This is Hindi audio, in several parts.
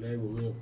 那个。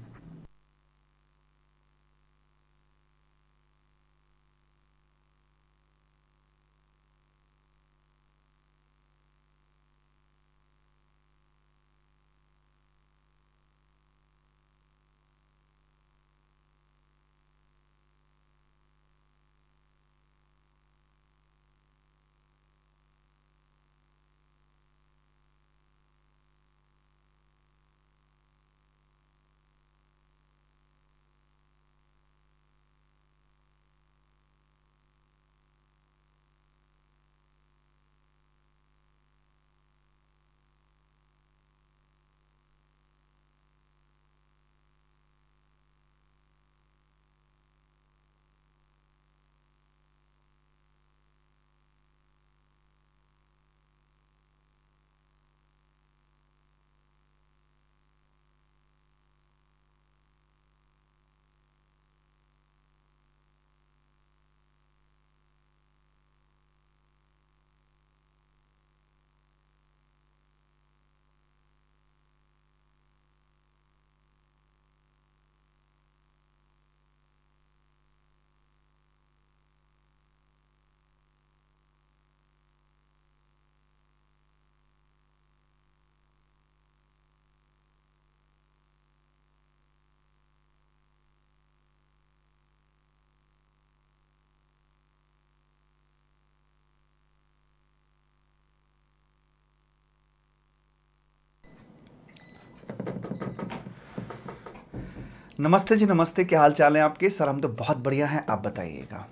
नमस्ते जी नमस्ते क्या हाल चाल है आपके सर हम तो बहुत बढ़िया हैं आप बताइएगा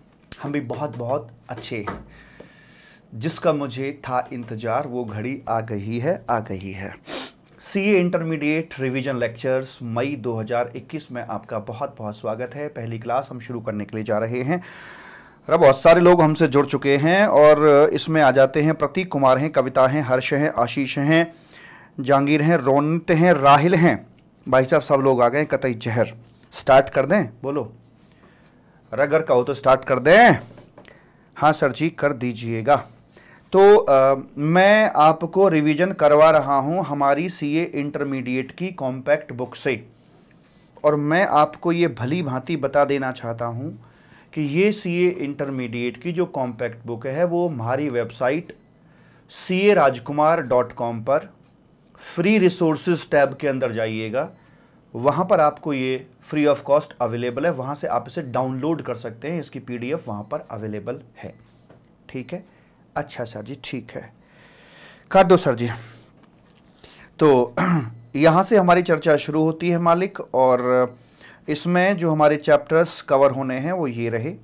हम भी बहुत बहुत अच्छे हैं जिसका मुझे था इंतज़ार वो घड़ी आ गई है आ गई है सीए इंटरमीडिएट रिवीजन लेक्चर्स मई 2021 में आपका बहुत बहुत स्वागत है पहली क्लास हम शुरू करने के लिए जा रहे हैं अरे बहुत सारे लोग हमसे जुड़ चुके हैं और इसमें आ जाते हैं प्रतीक कुमार हैं कविता हैं हर्ष हैं आशीष हैं जहांगीर हैं रोनित हैं राहिल हैं भाई साहब सब लोग आ गए कतई जहर स्टार्ट कर दें बोलो अगर कहो तो स्टार्ट कर दें हाँ सर जी कर दीजिएगा तो आ, मैं आपको रिवीजन करवा रहा हूँ हमारी सीए इंटरमीडिएट की कॉम्पैक्ट बुक से और मैं आपको ये भली भांति बता देना चाहता हूँ कि ये सीए इंटरमीडिएट की जो कॉम्पैक्ट बुक है वो हमारी website C A Rajkumar dot com पर फ्री रिसोर्सेज टैब के अंदर जाइएगा वहाँ पर आपको ये फ्री ऑफ कॉस्ट अवेलेबल है वहां से आप इसे डाउनलोड कर सकते हैं इसकी पी डी एफ पर अवेलेबल है ठीक है अच्छा सर जी ठीक है कर दो सर जी तो यहाँ से हमारी चर्चा शुरू होती है मालिक और इसमें जो हमारे चैप्टर्स कवर होने हैं वो ये रहे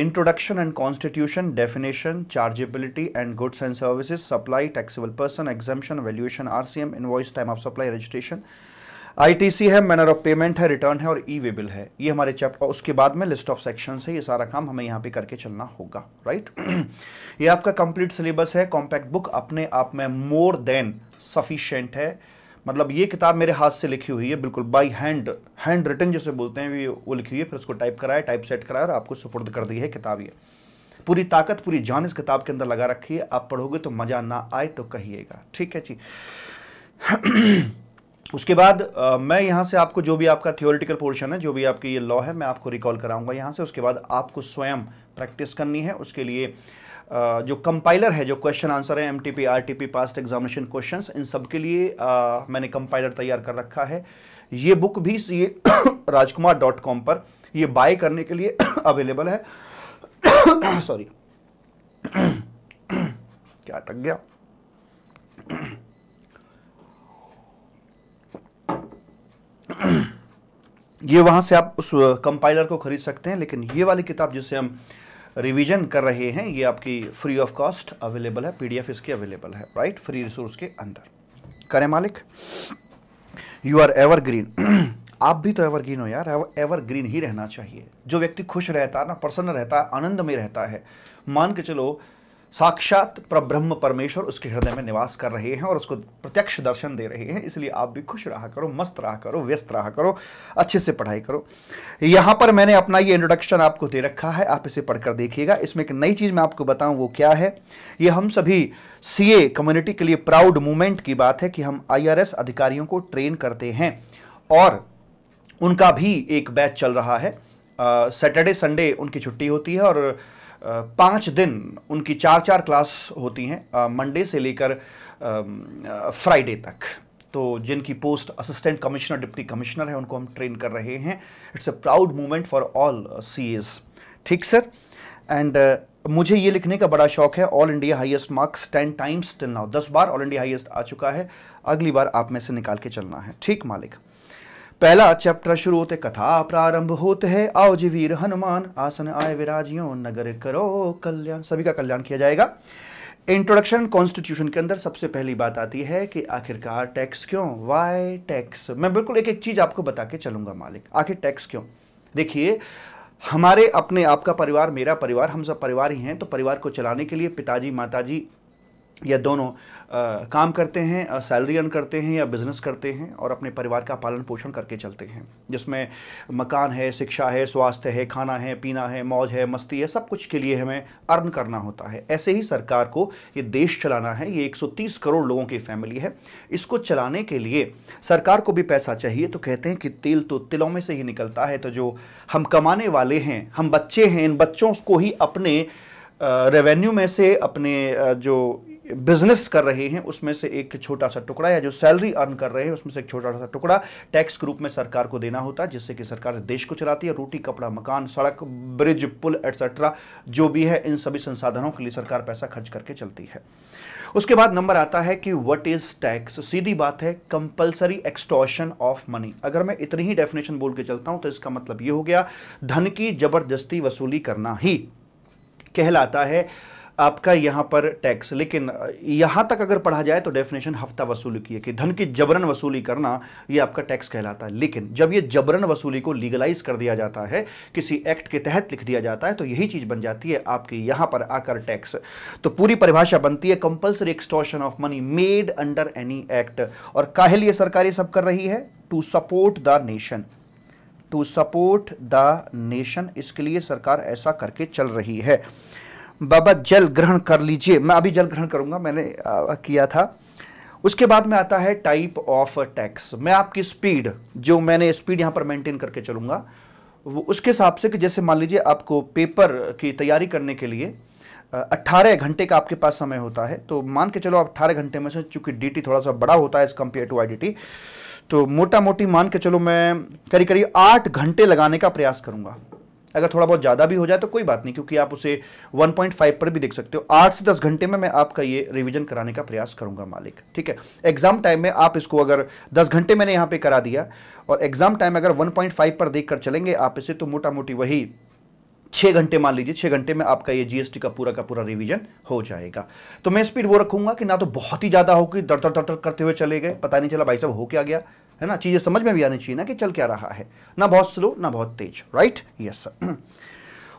introduction and constitution definition chargeability and goods and services supply taxable person exemption valuation RCM invoice time of supply registration ITC है मैनर ऑफ पेमेंट है रिटर्न है और ई वेबिल है ये हमारे चैप्टर उसके बाद में लिस्ट ऑफ सेक्शन है ये सारा काम हमें यहाँ पे करके चलना होगा राइट ये आपका कंप्लीट सिलेबस है कॉम्पैक्ट बुक अपने आप में मोर देन सफिशेंट है मतलब ये किताब मेरे हाथ से लिखी हुई है बिल्कुल बाई हैंड हैंड रिटन जैसे बोलते हैं वो लिखी हुई है फिर उसको टाइप कराया टाइप सेट कराया और आपको सुपुर्द कर दी है किताब ये पूरी ताकत पूरी जान इस किताब के अंदर लगा रखी है आप पढ़ोगे तो मज़ा ना आए तो कहिएगा ठीक है जी उसके बाद आ, मैं यहाँ से आपको जो भी आपका थियोरिटिकल पोर्शन है जो भी आपकी ये लॉ है मैं आपको रिकॉल कराऊंगा यहाँ से उसके बाद आपको स्वयं प्रैक्टिस करनी है उसके लिए आ, जो कंपाइलर है जो क्वेश्चन आंसर है MTP, RTP, P past examination questions, इन सब के लिए आ, मैंने कंपाइलर तैयार कर रखा है ये बुक भी ये राजकुमार डॉट कॉम पर ये बाय करने के लिए अवेलेबल है सॉरी क्या अटक गया ये वहां से आप उस कंपाइलर को ख़रीद सकते हैं लेकिन ये वाली किताब जिसे हम रिवीजन कर रहे हैं ये आपकी फ्री ऑफ कॉस्ट अवेलेबल है पीडीएफ इसकी अवेलेबल है राइट फ्री रिसोर्स के अंदर करें मालिक यू आर एवरग्रीन आप भी तो एवरग्रीन हो यार एवरग्रीन ही रहना चाहिए जो व्यक्ति खुश रहता है ना प्रसन्न रहता है आनंद में रहता है मान के चलो साक्षात परब्रह्म परमेश्वर उसके हृदय में निवास कर रहे हैं और उसको प्रत्यक्ष दर्शन दे रहे हैं इसलिए आप भी खुश रहा करो मस्त रहा करो व्यस्त रहा करो अच्छे से पढ़ाई करो यहाँ पर मैंने अपना ये इंट्रोडक्शन आपको दे रखा है आप इसे पढ़कर देखिएगा इसमें एक नई चीज़ मैं आपको बताऊँ वो क्या है ये हम सभी सी कम्युनिटी के लिए प्राउड मूवमेंट की बात है कि हम आई अधिकारियों को ट्रेन करते हैं और उनका भी एक बैच चल रहा है सैटरडे संडे उनकी छुट्टी होती है और पाँच दिन उनकी चार चार क्लास होती हैं मंडे से लेकर फ्राइडे तक तो जिनकी post assistant commissioner deputy commissioner है उनको हम ट्रेन कर रहे हैं it's a proud moment for all C ठीक सर एंड मुझे ये लिखने का बड़ा शौक है all India highest marks ten times till now दस बार ऑल इंडिया हाईएस्ट आ चुका है अगली बार आप में से निकाल के चलना है ठीक मालिक पहला चैप्टर शुरू होते कथा प्रारंभ होते है आओ जी वीर हनुमान आसन आय विराजियो नगर करो कल्याण सभी का कल्याण किया जाएगा इंट्रोडक्शन कॉन्स्टिट्यूशन के अंदर सबसे पहली बात आती है कि आखिरकार टैक्स क्यों वाई टैक्स मैं बिल्कुल एक एक चीज आपको बता के चलूंगा मालिक आखिर टैक्स क्यों देखिए हमारे अपने आपका परिवार मेरा परिवार हम सब परिवार ही हैं तो परिवार को चलाने के लिए पिताजी माताजी या दोनों आ, काम करते हैं सैलरी अर्न करते हैं या बिज़नेस करते हैं और अपने परिवार का पालन पोषण करके चलते हैं जिसमें मकान है शिक्षा है स्वास्थ्य है खाना है पीना है मौज है मस्ती है सब कुछ के लिए हमें अर्न करना होता है ऐसे ही सरकार को ये देश चलाना है ये 130 करोड़ लोगों की फैमिली है इसको चलाने के लिए सरकार को भी पैसा चाहिए तो कहते हैं कि तेल तो तिलों में से ही निकलता है तो जो हम कमाने वाले हैं हम बच्चे हैं इन बच्चों को ही अपने रेवेन्यू में से अपने जो बिजनेस कर रहे हैं उसमें से एक छोटा सा टुकड़ा या जो सैलरी अर्न कर रहे हैं उसमें से एक छोटा सा टुकड़ा टैक्स के रूप में सरकार को देना होता है जिससे कि सरकार देश को चलाती है रोटी कपड़ा मकान सड़क ब्रिज पुल एटसेट्रा जो भी है इन सभी संसाधनों के लिए सरकार पैसा खर्च करके चलती है उसके बाद नंबर आता है कि वट इज टैक्स सीधी बात है कंपलसरी एक्सटॉशन ऑफ मनी अगर मैं इतनी ही डेफिनेशन बोल के चलता हूं तो इसका मतलब ये हो गया धन की जबरदस्ती वसूली करना ही कहलाता है आपका यहां पर टैक्स लेकिन यहां तक अगर पढ़ा जाए तो डेफिनेशन हफ्ता वसूली की है कि धन की जबरन वसूली करना ये आपका टैक्स कहलाता है लेकिन जब ये जबरन वसूली को लीगलाइज कर दिया जाता है किसी एक्ट के तहत लिख दिया जाता है तो यही चीज़ बन जाती है आपके यहां पर आकर टैक्स तो पूरी परिभाषा बनती है compulsory extortion of money made under any act और काहिल ये सरकार ये सब कर रही है to support the nation to support the nation इसके लिए सरकार ऐसा करके चल रही है बाबा जल ग्रहण कर लीजिए मैं अभी जल ग्रहण करूंगा मैंने आ, किया था उसके बाद में आता है टाइप ऑफ टैक्स मैं आपकी स्पीड जो मैंने स्पीड यहां पर मेंटेन करके चलूंगा वो उसके हिसाब से कि जैसे मान लीजिए आपको पेपर की तैयारी करने के लिए 18 घंटे का आपके पास समय होता है तो मान के चलो आप 18 घंटे में से चूंकि डीटी थोड़ा सा बड़ा होता है एज कंपेयर टू आईडीटी तो मोटा मोटी मान के चलो मैं करीब करीब आठ घंटे लगाने का प्रयास करूंगा अगर थोड़ा बहुत ज़्यादा भी हो जाए तो कोई बात नहीं क्योंकि आप उसे 1.5 पर भी देख सकते हो आठ से दस घंटे में मैं आपका ये रिविजन कराने का प्रयास करूंगा मालिक ठीक है एग्जाम टाइम में आप इसको अगर दस घंटे मैंने यहां पर करा दिया और एग्जाम टाइम अगर वन पर देख चलेंगे आप इसे तो मोटा मोटी वही छः घंटे मान लीजिए छः घंटे में आपका ये जीएसटी का पूरा का पूरा रिवीजन हो जाएगा तो मैं स्पीड वो रखूंगा कि ना तो बहुत ही ज़्यादा हो कि दर दर दर करते हुए चले गए पता नहीं चला भाई साहब हो क्या गया है ना चीज़ें समझ में भी आनी चाहिए ना कि चल क्या रहा है ना बहुत स्लो ना बहुत तेज राइट यस सर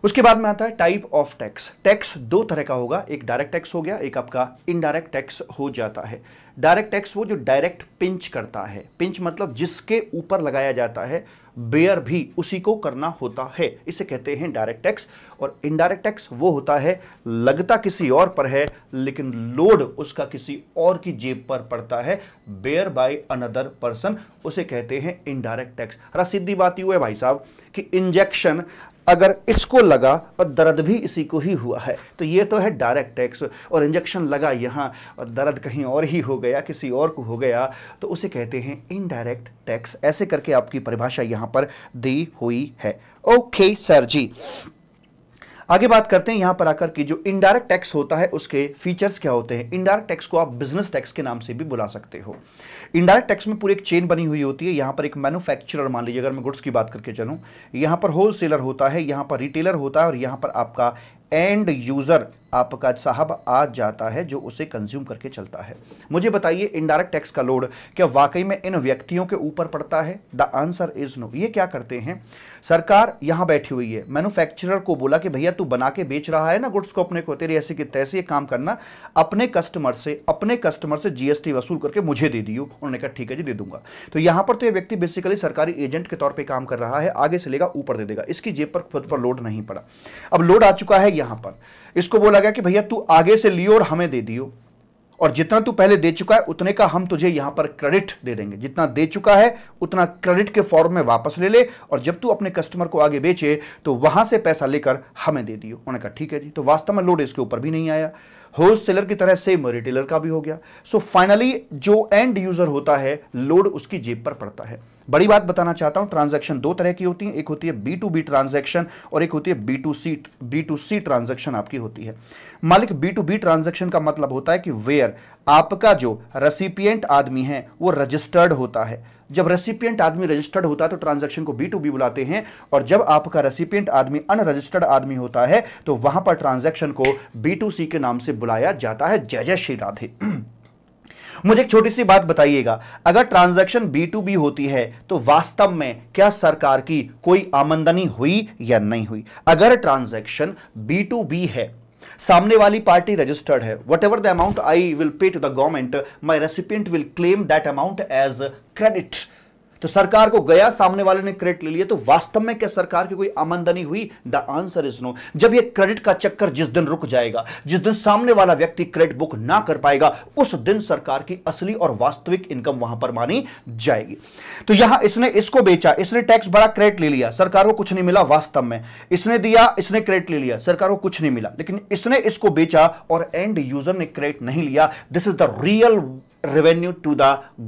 उसके बाद में आता है टाइप ऑफ टैक्स टैक्स दो तरह का होगा एक डायरेक्ट टैक्स हो गया एक आपका इनडायरेक्ट टैक्स हो जाता है डायरेक्ट टैक्स वो जो डायरेक्ट पिंच करता है पिंच मतलब जिसके ऊपर लगाया जाता है बेयर भी उसी को करना होता है इसे कहते हैं डायरेक्ट टैक्स और इनडायरेक्ट टैक्स वो होता है लगता किसी और पर है लेकिन लोड उसका किसी और की जेब पर पड़ता है बेयर बाय अनदर पर्सन उसे कहते हैं इनडायरेक्ट टैक्स अरे सीधी बात यू है भाई साहब कि इंजेक्शन अगर इसको लगा और दर्द भी इसी को ही हुआ है तो ये तो है डायरेक्ट टैक्स और इंजेक्शन लगा यहाँ और दर्द कहीं और ही हो गया किसी और को हो गया तो उसे कहते हैं इनडायरेक्ट टैक्स ऐसे करके आपकी परिभाषा यहाँ पर दी हुई है ओके सर जी आगे बात करते हैं यहां पर आकर कि जो इनडायरेक्ट टैक्स होता है उसके फीचर्स क्या होते हैं इनडायरेक्ट टैक्स को आप बिजनेस टैक्स के नाम से भी बुला सकते हो इनडायरेक्ट टैक्स में पूरी एक चेन बनी हुई होती है यहां पर एक मैन्युफैक्चरर मान लीजिए अगर मैं गुड्स की बात करके चलूं यहां पर होलसेलर होता है यहां पर रिटेलर होता है और यहां पर आपका एंड यूज़र आपका साहब आ जाता है जो उसे कंज्यूम करके चलता है मुझे बताइए इनडायरेक्ट टैक्स का लोड क्या वाकई में इन व्यक्तियों के ऊपर पड़ता है द आंसर इज नो ये क्या करते हैं सरकार यहां बैठी हुई है मैन्युफैक्चरर को बोला कि भैया तू बना के बेच रहा है ना गुड्स को अपने को तेरे ऐसे कि तैसे ये काम करना अपने कस्टमर से अपने कस्टमर से जीएसटी वसूल करके मुझे दे दियो उन्होंने कहा ठीक है जी दे दूंगा तो यहां पर तो ये व्यक्ति बेसिकली सरकारी एजेंट के तौर पर काम कर रहा है आगे से लेगा ऊपर दे देगा इसकी जेब पर खुद पर लोड नहीं पड़ा अब लोड आ चुका है यहां पर इसको बोला गया कि भैया तू आगे से लियो और हमें दे दियो और जितना तू पहले दे चुका है उतने का हम तुझे यहां पर क्रेडिट दे देंगे जितना दे चुका है उतना क्रेडिट के फॉर्म में वापस ले ले और जब तू अपने कस्टमर को आगे बेचे तो वहां से पैसा लेकर हमें दे दियो उन्होंने कहा ठीक है जी तो वास्तव में लोड इसके ऊपर भी नहीं आया होलसेलर की तरह सेम रिटेलर का भी हो गया सो फाइनली जो एंड यूजर होता है लोड उसकी जेब पर पड़ता है बड़ी बात बताना चाहता हूं ट्रांजैक्शन दो तरह की होती है एक होती है बी टू बी ट्रांजेक्शन और एक होती है B to C B to C transaction आपकी होती है मालिक बी टू बी ट्रांजेक्शन का मतलब होता है कि वेयर आपका जो रेसिपियंट आदमी है वो रजिस्टर्ड होता है जब रेसिपियंट आदमी रजिस्टर्ड होता है तो ट्रांजेक्शन को बी टू बी बुलाते हैं और जब आपका रेसिपियंट आदमी अनरजिस्टर्ड आदमी होता है तो वहां पर ट्रांजेक्शन को बी टू सी के नाम से बुलाया जाता है जय जय श्री राधे मुझे एक छोटी सी बात बताइएगा अगर ट्रांजैक्शन बी टू बी होती है तो वास्तव में क्या सरकार की कोई आमंदनी हुई या नहीं हुई अगर ट्रांजैक्शन बी टू बी है सामने वाली पार्टी रजिस्टर्ड है whatever the amount I will pay to the government my recipient will claim that amount as credit तो सरकार को गया सामने वाले ने क्रेडिट ले लिया तो वास्तव में क्या सरकार की कोई आमंदनी हुई द आंसर इज नो जब ये क्रेडिट का चक्कर जिस दिन रुक जाएगा जिस दिन सामने वाला व्यक्ति क्रेडिट बुक ना कर पाएगा उस दिन सरकार की असली और वास्तविक इनकम वहां पर मानी जाएगी तो यहां इसने इसको बेचा इसने टैक्स भरा क्रेडिट ले लिया सरकार को कुछ नहीं मिला वास्तव में इसने दिया इसने क्रेडिट ले लिया सरकार को कुछ नहीं मिला लेकिन इसने इसको बेचा और एंड यूजर ने क्रेडिट नहीं लिया this is the real revenue to the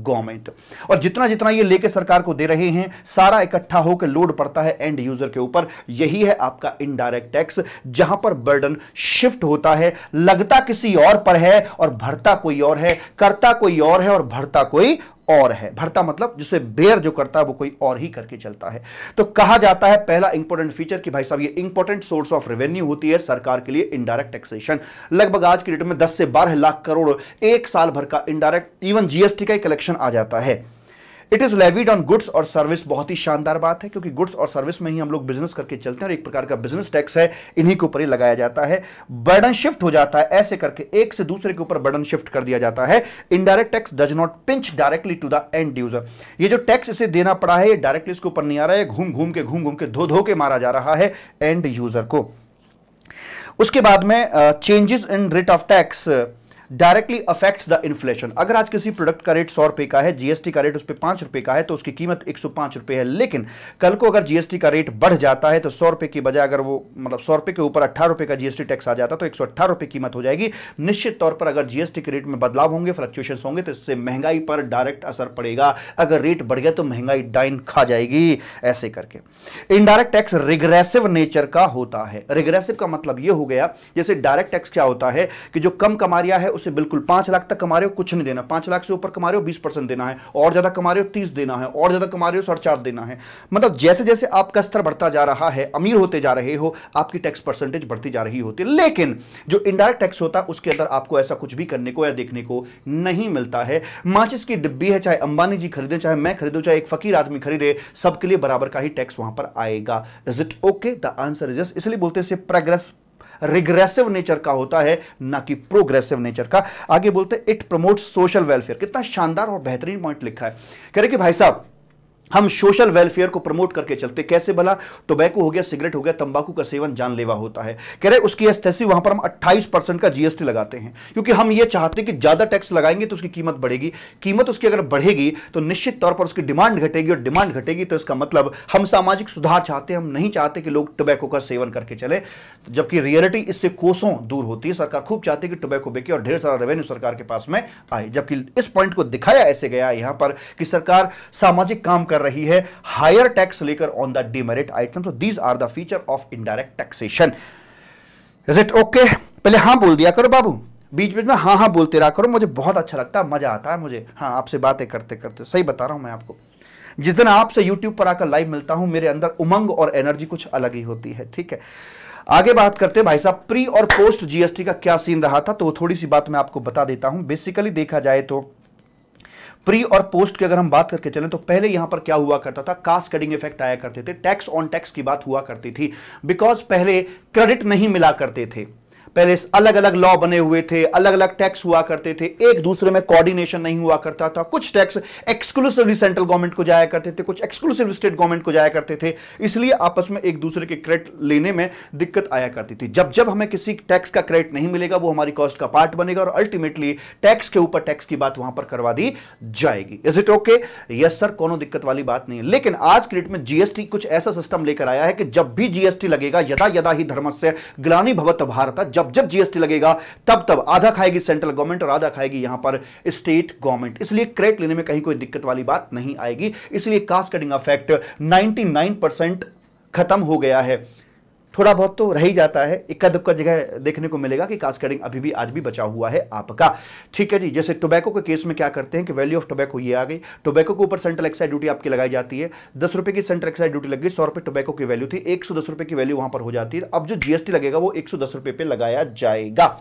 government और जितना जितना ये लेके सरकार को दे रहे हैं सारा इकट्ठा होकर लोड पड़ता है एंड यूजर के ऊपर यही है आपका इनडायरेक्ट टैक्स जहां पर बर्डन शिफ्ट होता है लगता किसी और पर है और भरता कोई और है करता कोई और है और भरता कोई और है भरता मतलब जिसे बेयर जो करता है वो कोई और ही करके चलता है तो कहा जाता है पहला इंपोर्टेंट फीचर कि भाई साहब ये इंपोर्टेंट सोर्स ऑफ रेवेन्यू होती है सरकार के लिए इनडायरेक्ट टैक्सेशन लगभग आज की डेट में दस से बारह लाख करोड़ एक साल भर का इनडायरेक्ट इवन जीएसटी का कलेक्शन आ जाता है it is levied on goods और सर्विस बहुत ही शानदार बात है क्योंकि गुड्स और सर्विस में ही हम लोग बिजनेस करके चलते हैं और एक प्रकार का बिजनेस टैक्स है इन्हीं के ऊपर ही लगाया जाता है बर्डन शिफ्ट हो जाता है ऐसे करके एक से दूसरे के ऊपर बर्डन शिफ्ट कर दिया जाता है indirect tax does not pinch directly to the end user ये जो टैक्स इसे देना पड़ा है ये डायरेक्टली इसके ऊपर नहीं आ रहा है घूम घूम के घूम घूम के धो धो के मारा जा रहा है एंड यूजर को उसके बाद में changes in rate of tax directly affects the inflation अगर आज किसी प्रोडक्ट का रेट सौ रुपए का है जीएसटी का रेट उस पर पांच रुपए का है तो उसकी कीमत एक सौ पांच रुपए है लेकिन कल को अगर जीएसटी का रेट बढ़ जाता है तो सौ रुपए की बजाय अगर वो मतलब सौ रुपए के ऊपर अट्ठारह रुपए का जीएसटी टैक्स आ जाता तो एक सौ अट्ठारह रुपए कीमत हो जाएगी निश्चित तौर पर अगर जीएसटी के रेट में बदलाव होंगे फ्लक्चुएशन होंगे तो इससे महंगाई पर डायरेक्ट असर पड़ेगा अगर रेट बढ़ गया तो महंगाई डाइन खा जाएगी ऐसे करके इनडायरेक्ट टैक्स रिग्रेसिव नेचर का होता है रिग्रेसिव का मतलब यह हो गया जैसे डायरेक्ट टैक्स क्या होता है कि जो कम कमारिया है उसे बिल्कुल पांच लाख तक कमा रहे हो कुछ नहीं देना पांच लाख से ऊपर कमा रहे हो बीस परसेंट देना है और ज्यादा कमा रहे हो तीस देना है और ज्यादा कमा रहे हो सरचार्ज देना है मतलब जैसे जैसे आपका स्तर बढ़ता जा रहा है अमीर होते जा रहे हो आपकी टैक्स परसेंटेज बढ़ती जा रही होती है लेकिन जो इनडायरेक्ट टैक्स होता है उसके अंदर आपको ऐसा कुछ भी करने को या देखने को नहीं मिलता है माचिस की डिब्बी है चाहे अंबानी जी खरीदे चाहे मैं खरीदू चाहे एक फकीर आदमी खरीदे सबके लिए बराबर का ही टैक्स वहां पर आएगा is it okay the answer is इसलिए बोलते हैं प्रोग्रेस रिग्रेसिव नेचर का होता है ना कि प्रोग्रेसिव नेचर का आगे बोलते इट प्रमोट सोशल वेलफेयर कितना शानदार और बेहतरीन पॉइंट लिखा है कह रहे कि भाई साहब हम सोशल वेलफेयर को प्रमोट करके चलते कैसे भला टोबैको हो गया सिगरेट हो गया तंबाकू का सेवन जानलेवा होता है कह रहे उसकी एस्थेसी वहां पर हम 28 परसेंट का जीएसटी लगाते हैं क्योंकि हम ये चाहते हैं कि ज्यादा टैक्स लगाएंगे तो उसकी कीमत बढ़ेगी कीमत उसकी अगर बढ़ेगी तो निश्चित तौर पर उसकी डिमांड घटेगी और डिमांड घटेगी तो इसका मतलब हम सामाजिक सुधार चाहते हैं हम नहीं चाहते कि लोग टोबैको का सेवन करके चले जबकि रियलिटी इससे कोसों दूर होती है सरकार खूब चाहती है कि टोबैको बेके और ढेर सारा रेवेन्यू सरकार के पास में आए जबकि इस पॉइंट को दिखाया ऐसे गया यहां पर कि सरकार सामाजिक काम कर कर रही है हायर टैक्स लेकर on the demerit item so these are the feature of indirect taxation is it okay पहले हां बोल दिया करो बाबू बीच बीच में हां हां बोलते रहा करो मुझे बहुत अच्छा लगता है मजा आता है मुझे हाँ आपसे बातें करते करते सही बता रहा हूं मैं आपको जिस दिन आपसे YouTube पर आकर लाइव मिलता हूं मेरे अंदर उमंग और एनर्जी कुछ अलग ही होती है ठीक है आगे बात करते हैं भाई साहब प्री और पोस्ट जीएसटी का क्या सीन रहा था तो वो थोड़ी सी बात मैं आपको बता देता हूं बेसिकली देखा जाए तो प्री और पोस्ट की अगर हम बात करके चलें तो पहले यहां पर क्या हुआ करता था कास्ट कटिंग इफेक्ट आया करते थे टैक्स ऑन टैक्स की बात हुआ करती थी बिकॉज पहले क्रेडिट नहीं मिला करते थे पहले अलग अलग लॉ बने हुए थे अलग अलग टैक्स हुआ करते थे एक दूसरे में कोऑर्डिनेशन नहीं हुआ करता था कुछ टैक्स एक्सक्लूसिवली सेंट्रल गवर्नमेंट को जाया करते थे कुछ एक्सक्लूसिव स्टेट गवर्नमेंट को जाया करते थे इसलिए आपस में एक दूसरे के क्रेडिट लेने में दिक्कत आया करती थी जब जब हमें किसी टैक्स का क्रेडिट नहीं मिलेगा वो हमारी कॉस्ट का पार्ट बनेगा और अल्टीमेटली टैक्स के ऊपर टैक्स की बात वहां पर करवा दी जाएगी is it okay yes sir कोनो दिक्कत वाली बात नहीं है लेकिन आज क्रेडिट में जीएसटी कुछ ऐसा सिस्टम लेकर आया है कि जब भी जीएसटी लगेगा यदा यदा ही धर्मस्य ग्लानी भवत भारत जब जब जब जीएसटी लगेगा तब तब आधा खाएगी सेंट्रल गवर्नमेंट और आधा खाएगी यहां पर स्टेट गवर्नमेंट इसलिए क्रेडिट लेने में कहीं कोई दिक्कत वाली बात नहीं आएगी इसलिए कास्ट कटिंग अफेक्ट नाइनटी खत्म हो गया है थोड़ा बहुत तो रह ही जाता है इक्का दुक्का जगह देखने को मिलेगा कि कास्ट कटिंग अभी भी आज भी बचा हुआ है आपका ठीक है जी जैसे टोबैको के केस में क्या करते हैं कि वैल्यू ऑफ टोबैको ये आ गई टोबैको के ऊपर सेंट्रल एक्साइज ड्यूटी आपकी लगाई जाती है दस रुपये की सेंट्रल एक्साइज ड्यूटी लग गई सौ रुपये टोबैको की वैल्यू थी एक सौ दस रुपए की वैल्यू वहां पर हो जाती है अब जो जीएसटी लगेगा वो एक सौ दस रुपए पर लगाया जाएगा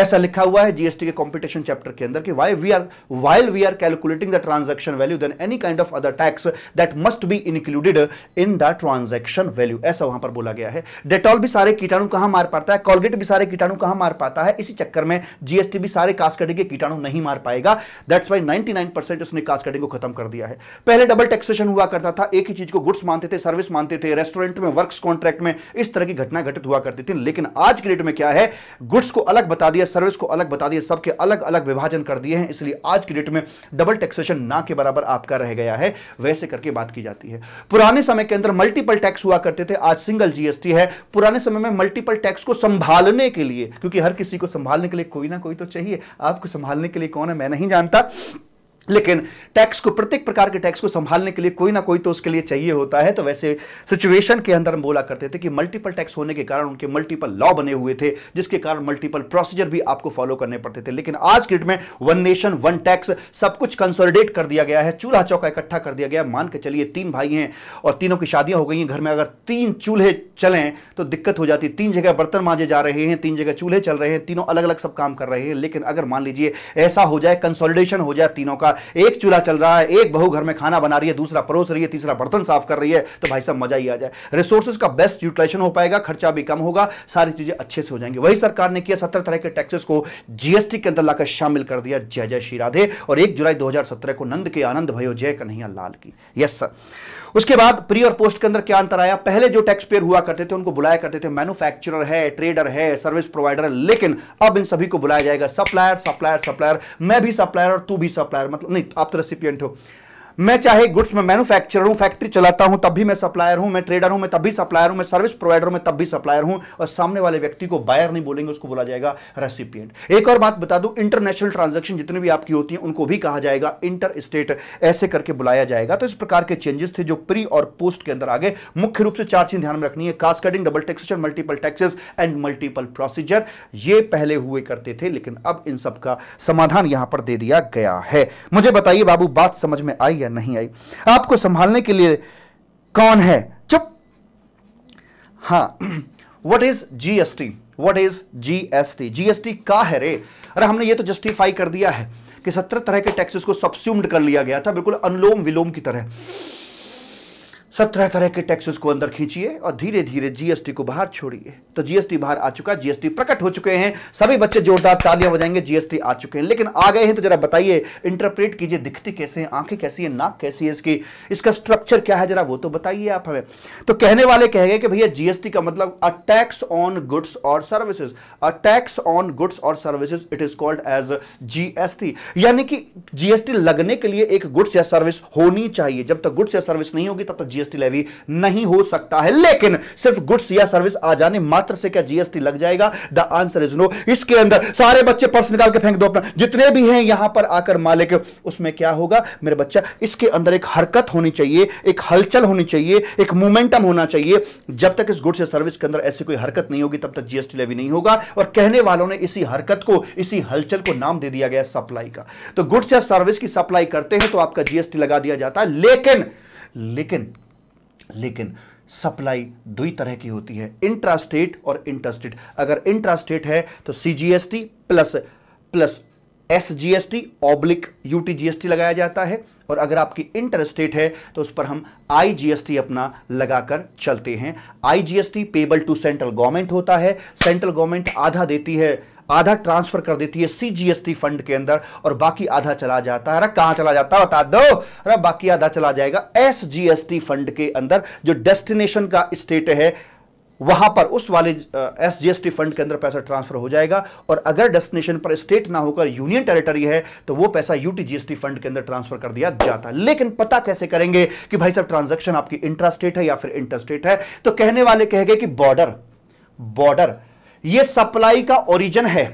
ऐसा लिखा हुआ है जीएसटी के कॉम्पिटिशन चैप्टर के अंदर कि why we are while we are calculating the transaction value then any kind of other tax that must be included in the transaction value ऐसा वहां पर बोला गया है डेटॉल भी सारे कीटाणु कहां मार पाता है कॉलगेट भी सारे कीटाणु कहां मार पाता है इसी चक्कर में जीएसटी भी सारे कास्ट कटिंग के कीटाणु नहीं मार पाएगा दैट्स वाई नाइनटी उसने कास्ट कटिंग को खत्म कर दिया है पहले डबल टैक्सेशन हुआ करता था एक ही चीज को गुड्स मानते थे सर्विस मानते थे रेस्टोरेंट में वर्क कॉन्ट्रैक्ट में इस तरह की घटना घटित हुआ करती थी लेकिन आज के डेट में क्या है गुड्स को अलग बता दिया दिया सर्विस को अलग बता दिया सबके अलग अलग विभाजन कर दिए हैं इसलिए आज की डेट में डबल टैक्सेशन ना के बराबर आपका रह गया है वैसे करके बात की जाती है पुराने समय के अंदर मल्टीपल टैक्स हुआ करते थे आज सिंगल जीएसटी है पुराने समय में मल्टीपल टैक्स को संभालने के लिए क्योंकि हर किसी को संभालने के लिए कोई ना कोई तो चाहिए आपको संभालने के लिए कौन है मैं नहीं जानता लेकिन टैक्स को प्रत्येक प्रकार के टैक्स को संभालने के लिए कोई ना कोई तो उसके लिए चाहिए होता है तो वैसे सिचुएशन के अंदर हम बोला करते थे कि मल्टीपल टैक्स होने के कारण उनके मल्टीपल लॉ बने हुए थे जिसके कारण मल्टीपल प्रोसीजर भी आपको फॉलो करने पड़ते थे लेकिन आज के डेट में वन नेशन वन टैक्स सब कुछ कंसोलिडेट कर दिया गया है चूल्हा चौका इकट्ठा कर दिया गया मान के चलिए तीन भाई हैं और तीनों की शादियां हो गई हैं घर में अगर तीन चूल्हे चलें तो दिक्कत हो जाती है तीन जगह बर्तन मांझे जा रहे हैं तीन जगह चूल्हे चल रहे हैं तीनों अलग अलग सब काम कर रहे हैं लेकिन अगर मान लीजिए ऐसा हो जाए कंसोलिडेशन हो जाए तीनों का एक चूल्हा चल रहा है एक बहू घर में खाना बना रही है दूसरा परोस रही है तीसरा बर्तन साफ कर रही है तो भाई साहब मजा ही आ जाए रिसोर्सेज का बेस्ट यूटिलाइजेशन हो पाएगा खर्चा भी कम होगा सारी चीजें अच्छे से हो जाएंगी वही सरकार ने किया सत्रह तरह के टैक्सेस को जीएसटी के अंदर लाकर शामिल कर दिया जय जय श्री राधे और एक जुलाई दो को नंद के आनंद भयो जय कन्हैया लाल की यस सर उसके बाद प्री और पोस्ट के अंदर क्या अंतर आया पहले जो टैक्स पेयर हुआ करते थे उनको बुलाया करते थे मैन्युफैक्चरर है ट्रेडर है सर्विस प्रोवाइडर है लेकिन अब इन सभी को बुलाया जाएगा सप्लायर सप्लायर सप्लायर मैं भी सप्लायर और तू भी सप्लायर मतलब नहीं आप तो रेसिपियंट हो मैं चाहे गुड्स में मैन्युफैक्चरर हूं फैक्ट्री चलाता हूं तब भी मैं सप्लायर हूं मैं ट्रेडर हूं मैं तब भी सप्लायर हूं मैं सर्विस प्रोवाइडर हूं मैं तब भी सप्लायर हूं और सामने वाले व्यक्ति को बायर नहीं बोलेंगे उसको बोला जाएगा रेसिपियंट एक और बात बता दूं इंटरनेशनल ट्रांजेक्शन जितनी भी आपकी होती है उनको भी कहा जाएगा इंटर स्टेट ऐसे करके बुलाया जाएगा तो इस प्रकार के चेंजेस थे जो प्री और पोस्ट के अंदर आगे मुख्य रूप से चार चीज ध्यान में रखनी है cost cutting double taxation multiple taxes and multiple procedure ये पहले हुए करते थे लेकिन अब इन सब का समाधान यहां पर दे दिया गया है मुझे बताइए बाबू बात समझ में आई या नहीं आई आपको संभालने के लिए कौन है चुप हाँ what is GST what is GST GST का है रे अरे हमने ये तो जस्टिफाई कर दिया है कि सत्रह तरह के टैक्सेस को सब्स्यूम्ड कर लिया गया था बिल्कुल अनलोम विलोम की तरह सत्रह तरह के टैक्सेस को अंदर खींचिए और धीरे धीरे जीएसटी को बाहर छोड़िए तो जीएसटी बाहर आ चुका जीएसटी प्रकट हो चुके हैं सभी बच्चे जोरदार तालियां बजाएंगे जीएसटी आ चुके हैं लेकिन आ गए हैं तो जरा बताइए इंटरप्रेट कीजिए दिखती कैसे हैं आंखें कैसी है नाक कैसी है इसकी इसका स्ट्रक्चर क्या है जरा वो तो बताइए आप हमें तो कहने वाले कह गए कि भैया जीएसटी का मतलब अ टैक्स ऑन गुड्स और services a tax on goods और services it is called as GST यानी कि जीएसटी लगने के लिए एक गुड्स या सर्विस होनी चाहिए जब तक गुड्स या सर्विस नहीं होगी तब तक जीएसटी जीएसटी लेवी नहीं हो सकता है लेकिन सिर्फ गुड्स या सर्विस आ जाने मात्र से क्या जीएसटी लग जाएगा द आंसर इज नो इसके अंदर सारे बच्चे पर्स निकाल के फेंक दो अपना जितने भी हैं यहां पर आकर मालिक उसमें क्या होगा मेरे बच्चा इसके अंदर एक हरकत होनी चाहिए एक हलचल होनी चाहिए एक मोमेंटम होना चाहिए जब तक इस गुड्स या सर्विस के अंदर ऐसी कोई हरकत नहीं होगी तब तक जीएसटी लेवी नहीं होगा और कहने वालों ने इसी हरकत को इसी हलचल को नाम दे दिया गया सप्लाई का तो गुड्स या सर्विस की सप्लाई करते हैं तो आपका जीएसटी लगा दिया जाता है लेकिन लेकिन लेकिन सप्लाई दो ही तरह की होती है इंट्रास्टेट और इंटरस्टेट अगर इंट्रास्टेट है तो CGST plus plus SGST oblique UTGST लगाया जाता है और अगर आपकी इंटरस्टेट है तो उस पर हम आईजीएसटी अपना लगाकर चलते हैं IGST payable to central government होता है सेंट्रल गवर्नमेंट आधा देती है आधा ट्रांसफर कर देती है सीजीएसटी फंड के अंदर और बाकी आधा चला जाता है अरे कहां चला जाता है बता दो अरे बाकी आधा चला जाएगा एसजीएसटी फंड के अंदर जो डेस्टिनेशन का स्टेट है वहां पर उस वाले S G S T fund के अंदर पैसा ट्रांसफर हो जाएगा और अगर डेस्टिनेशन पर स्टेट ना होकर यूनियन टेरिटरी है तो वो पैसा यूटीजीएसटी फंड के अंदर ट्रांसफर कर दिया जाता है लेकिन पता कैसे करेंगे कि भाई साहब ट्रांजैक्शन आपकी इंट्रास्टेट है या फिर इंटरस्टेट है तो कहने वाले कह गए कि बॉर्डर बॉर्डर ये सप्लाई का ओरिजिन है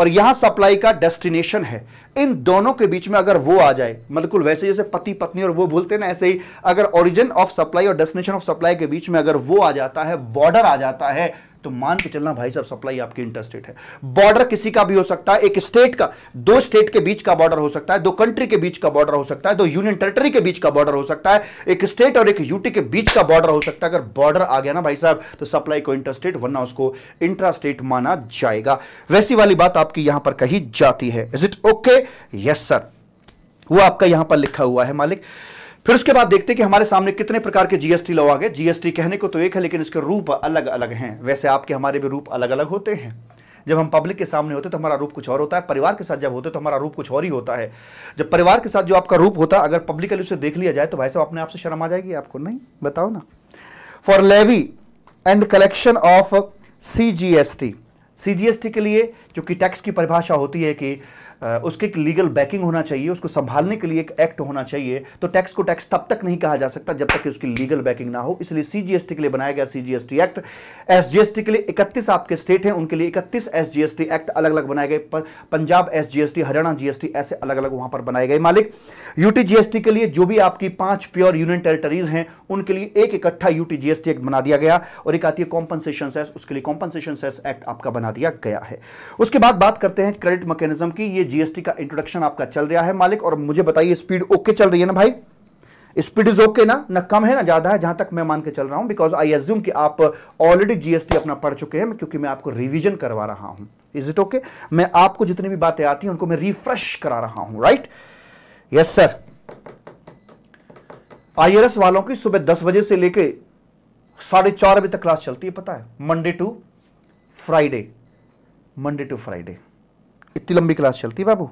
और यहां सप्लाई का डेस्टिनेशन है इन दोनों के बीच में अगर वो आ जाए बिल्कुल वैसे जैसे पति पत्नी और वो बोलते ना ऐसे ही अगर ओरिजिन ऑफ सप्लाई और डेस्टिनेशन ऑफ सप्लाई के बीच में अगर वो आ जाता है बॉर्डर आ जाता है तो मान के चलना भाई साहब सप्लाई आपकी इंटरस्टेट है बॉर्डर किसी का भी हो सकता है एक स्टेट का दो स्टेट के बीच का बॉर्डर हो सकता है दो कंट्री के बीच का बॉर्डर हो सकता है दो यूनियन टेरिटरी के बीच का बॉर्डर हो सकता है एक स्टेट और एक यूटी के बीच का बॉर्डर हो सकता है अगर बॉर्डर आ गया ना भाई साहब तो सप्लाई को इंटरस्टेट वरना उसको इंट्रा स्टेट माना जाएगा वैसी वाली बात आपकी यहां पर कही जाती है is it okay yes sir वो आपका यहां पर लिखा हुआ है मालिक फिर उसके बाद देखते हैं कि हमारे सामने कितने प्रकार के जीएसटी लॉ आ गए जीएसटी कहने को तो एक है लेकिन इसके रूप अलग अलग हैं वैसे आपके हमारे भी रूप अलग अलग होते हैं जब हम पब्लिक के सामने होते तो हमारा रूप कुछ और होता है परिवार के साथ जब होते तो हमारा रूप कुछ और ही होता है जब परिवार के साथ जो आपका रूप होता है अगर पब्लिकली उसे देख लिया जाए तो भाई साहब अपने आप से शर्म आ जाएगी आपको नहीं बताओ ना for levy and collection of C G S T C G S T के लिए जो कि टैक्स की परिभाषा होती है कि उसके एक लीगल बैकिंग होना चाहिए उसको संभालने के लिए एक एक्ट होना चाहिए तो टैक्स को टैक्स तब तक नहीं कहा जा सकता जब तक कि उसकी लीगल बैकिंग ना हो इसलिए सीजीएसटी के लिए बनाया गया सीजीएसटी एक्ट एसजीएसटी के लिए 31 आपके स्टेट हैं उनके लिए 31 एसजीएसटी एक्ट अलग अलग बनाए गए पंजाब एसजीएसटी हरियाणा जीएसटी ऐसे अलग अलग वहां पर बनाए गए मालिक यूटी जीएसटी के लिए जो भी आपकी पांच प्योर यूनियन टेरिटरीज हैं उनके लिए एक इकट्ठा यूटी जीएसटी एक्ट बना दिया गया और एक आती है कॉम्पनसेशन सेस उसके लिए कॉम्पनसेशन सेस एक्ट आपका बना दिया गया है उसके बाद बात करते हैं क्रेडिट मैकेनिज्म की ये जीएसटी का इंट्रोडक्शन आपका चल रहा है मालिक और मुझे बताइए स्पीड ओके चल रही है ना भाई स्पीड इज ओके ना ना कम है ना ज्यादा है जहां तक मैं मान के चल रहा हूं बिकॉज आई एज्यूम कि आप ऑलरेडी जीएसटी अपना पढ़ चुके हैं क्योंकि मैं आपको रिवीजन करवा रहा हूं इज इट ओके मैं आपको जितनी भी बातें आती हैं उनको मैं रिफ्रेश करा रहा हूं राइट यस सर आईआरएस वालों की सुबह दस बजे से लेके साढ़े चार बजे तक क्लास चलती है पता है Monday to Friday Monday to Friday इतनी लंबी क्लास चलती बाबू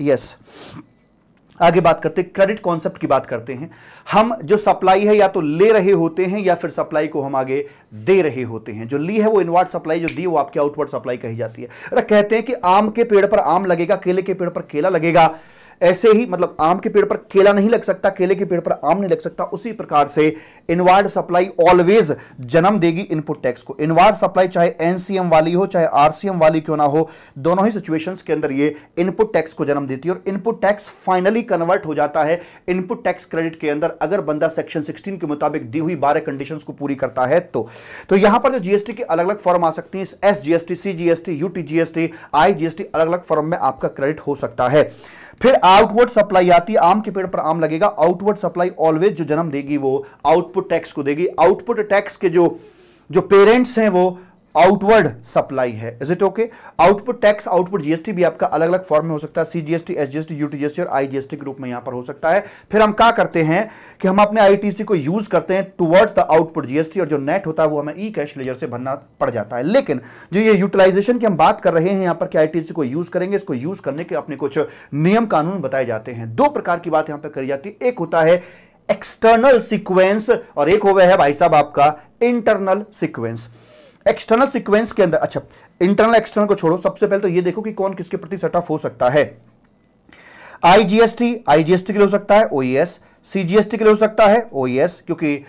यस आगे बात करते हैं क्रेडिट कॉन्सेप्ट की बात करते हैं हम जो सप्लाई है या तो ले रहे होते हैं या फिर सप्लाई को हम आगे दे रहे होते हैं जो ली है वो इनवर्ड सप्लाई जो दी वो आपकी आउटवर्ड सप्लाई कही जाती है अरे कहते हैं कि आम के पेड़ पर आम लगेगा केले के पेड़ पर केला लगेगा ऐसे ही मतलब आम के पेड़ पर केला नहीं लग सकता केले के पेड़ पर आम नहीं लग सकता उसी प्रकार से इनवार्ड सप्लाई ऑलवेज जन्म देगी इनपुट टैक्स को इनवार्ड सप्लाई चाहे एनसीएम वाली हो चाहे आरसीएम वाली क्यों ना हो दोनों ही सिचुएशन के अंदर ये इनपुट टैक्स को जन्म देती है और इनपुट टैक्स फाइनली कन्वर्ट हो जाता है इनपुट टैक्स क्रेडिट के अंदर अगर बंदा सेक्शन सिक्सटीन के मुताबिक दी हुई बारह कंडीशन को पूरी करता है तो, तो यहां पर जो जीएसटी के अलग अलग फॉर्म आ सकती है S GST C GST UT GST I GST अलग अलग फॉर्म में आपका क्रेडिट हो सकता है फिर आउटवर्ड सप्लाई आती है आम के पेड़ पर आम लगेगा आउटवर्ड सप्लाई ऑलवेज जो जन्म देगी वो आउटपुट टैक्स को देगी आउटपुट टैक्स के जो जो पेरेंट्स हैं वो आउटवर्ड सप्लाई है is it okay output tax output GST भी आपका अलग अलग फॉर्म में हो सकता है सीजीएसटी एसजीएसटी यूटीजीएसटी और आईजीएसटी के रूप में यहां पर हो सकता है फिर हम क्या करते हैं कि हम अपने आईटीसी को यूज करते हैं टुवर्ड्स द आउटपुट जीएसटी और जो नेट होता है वो हमें ई कैश लेजर से भरना पड़ जाता है लेकिन जो ये यूटिलाइजेशन की हम बात कर रहे हैं यहां पर कि आईटीसी को यूज करेंगे इसको यूज करने के अपने कुछ नियम कानून बताए जाते हैं दो प्रकार की बात यहां पर करी जाती है एक होता है एक्सटर्नल सिक्वेंस और एक हो गया है भाई साहब आपका इंटरनल सिक्वेंस एक्सटर्नल सिक्वेंस के अंदर अच्छा इंटरनल एक्सटर्नल को छोड़ो सबसे पहले तो ये देखो कि कौन किसके प्रति सट ऑफ हो सकता है आईजीएसटी आईजीएसटी के लिए हो सकता है ओईएस सीजीएसटी के लिए हो सकता है ओ यस क्योंकि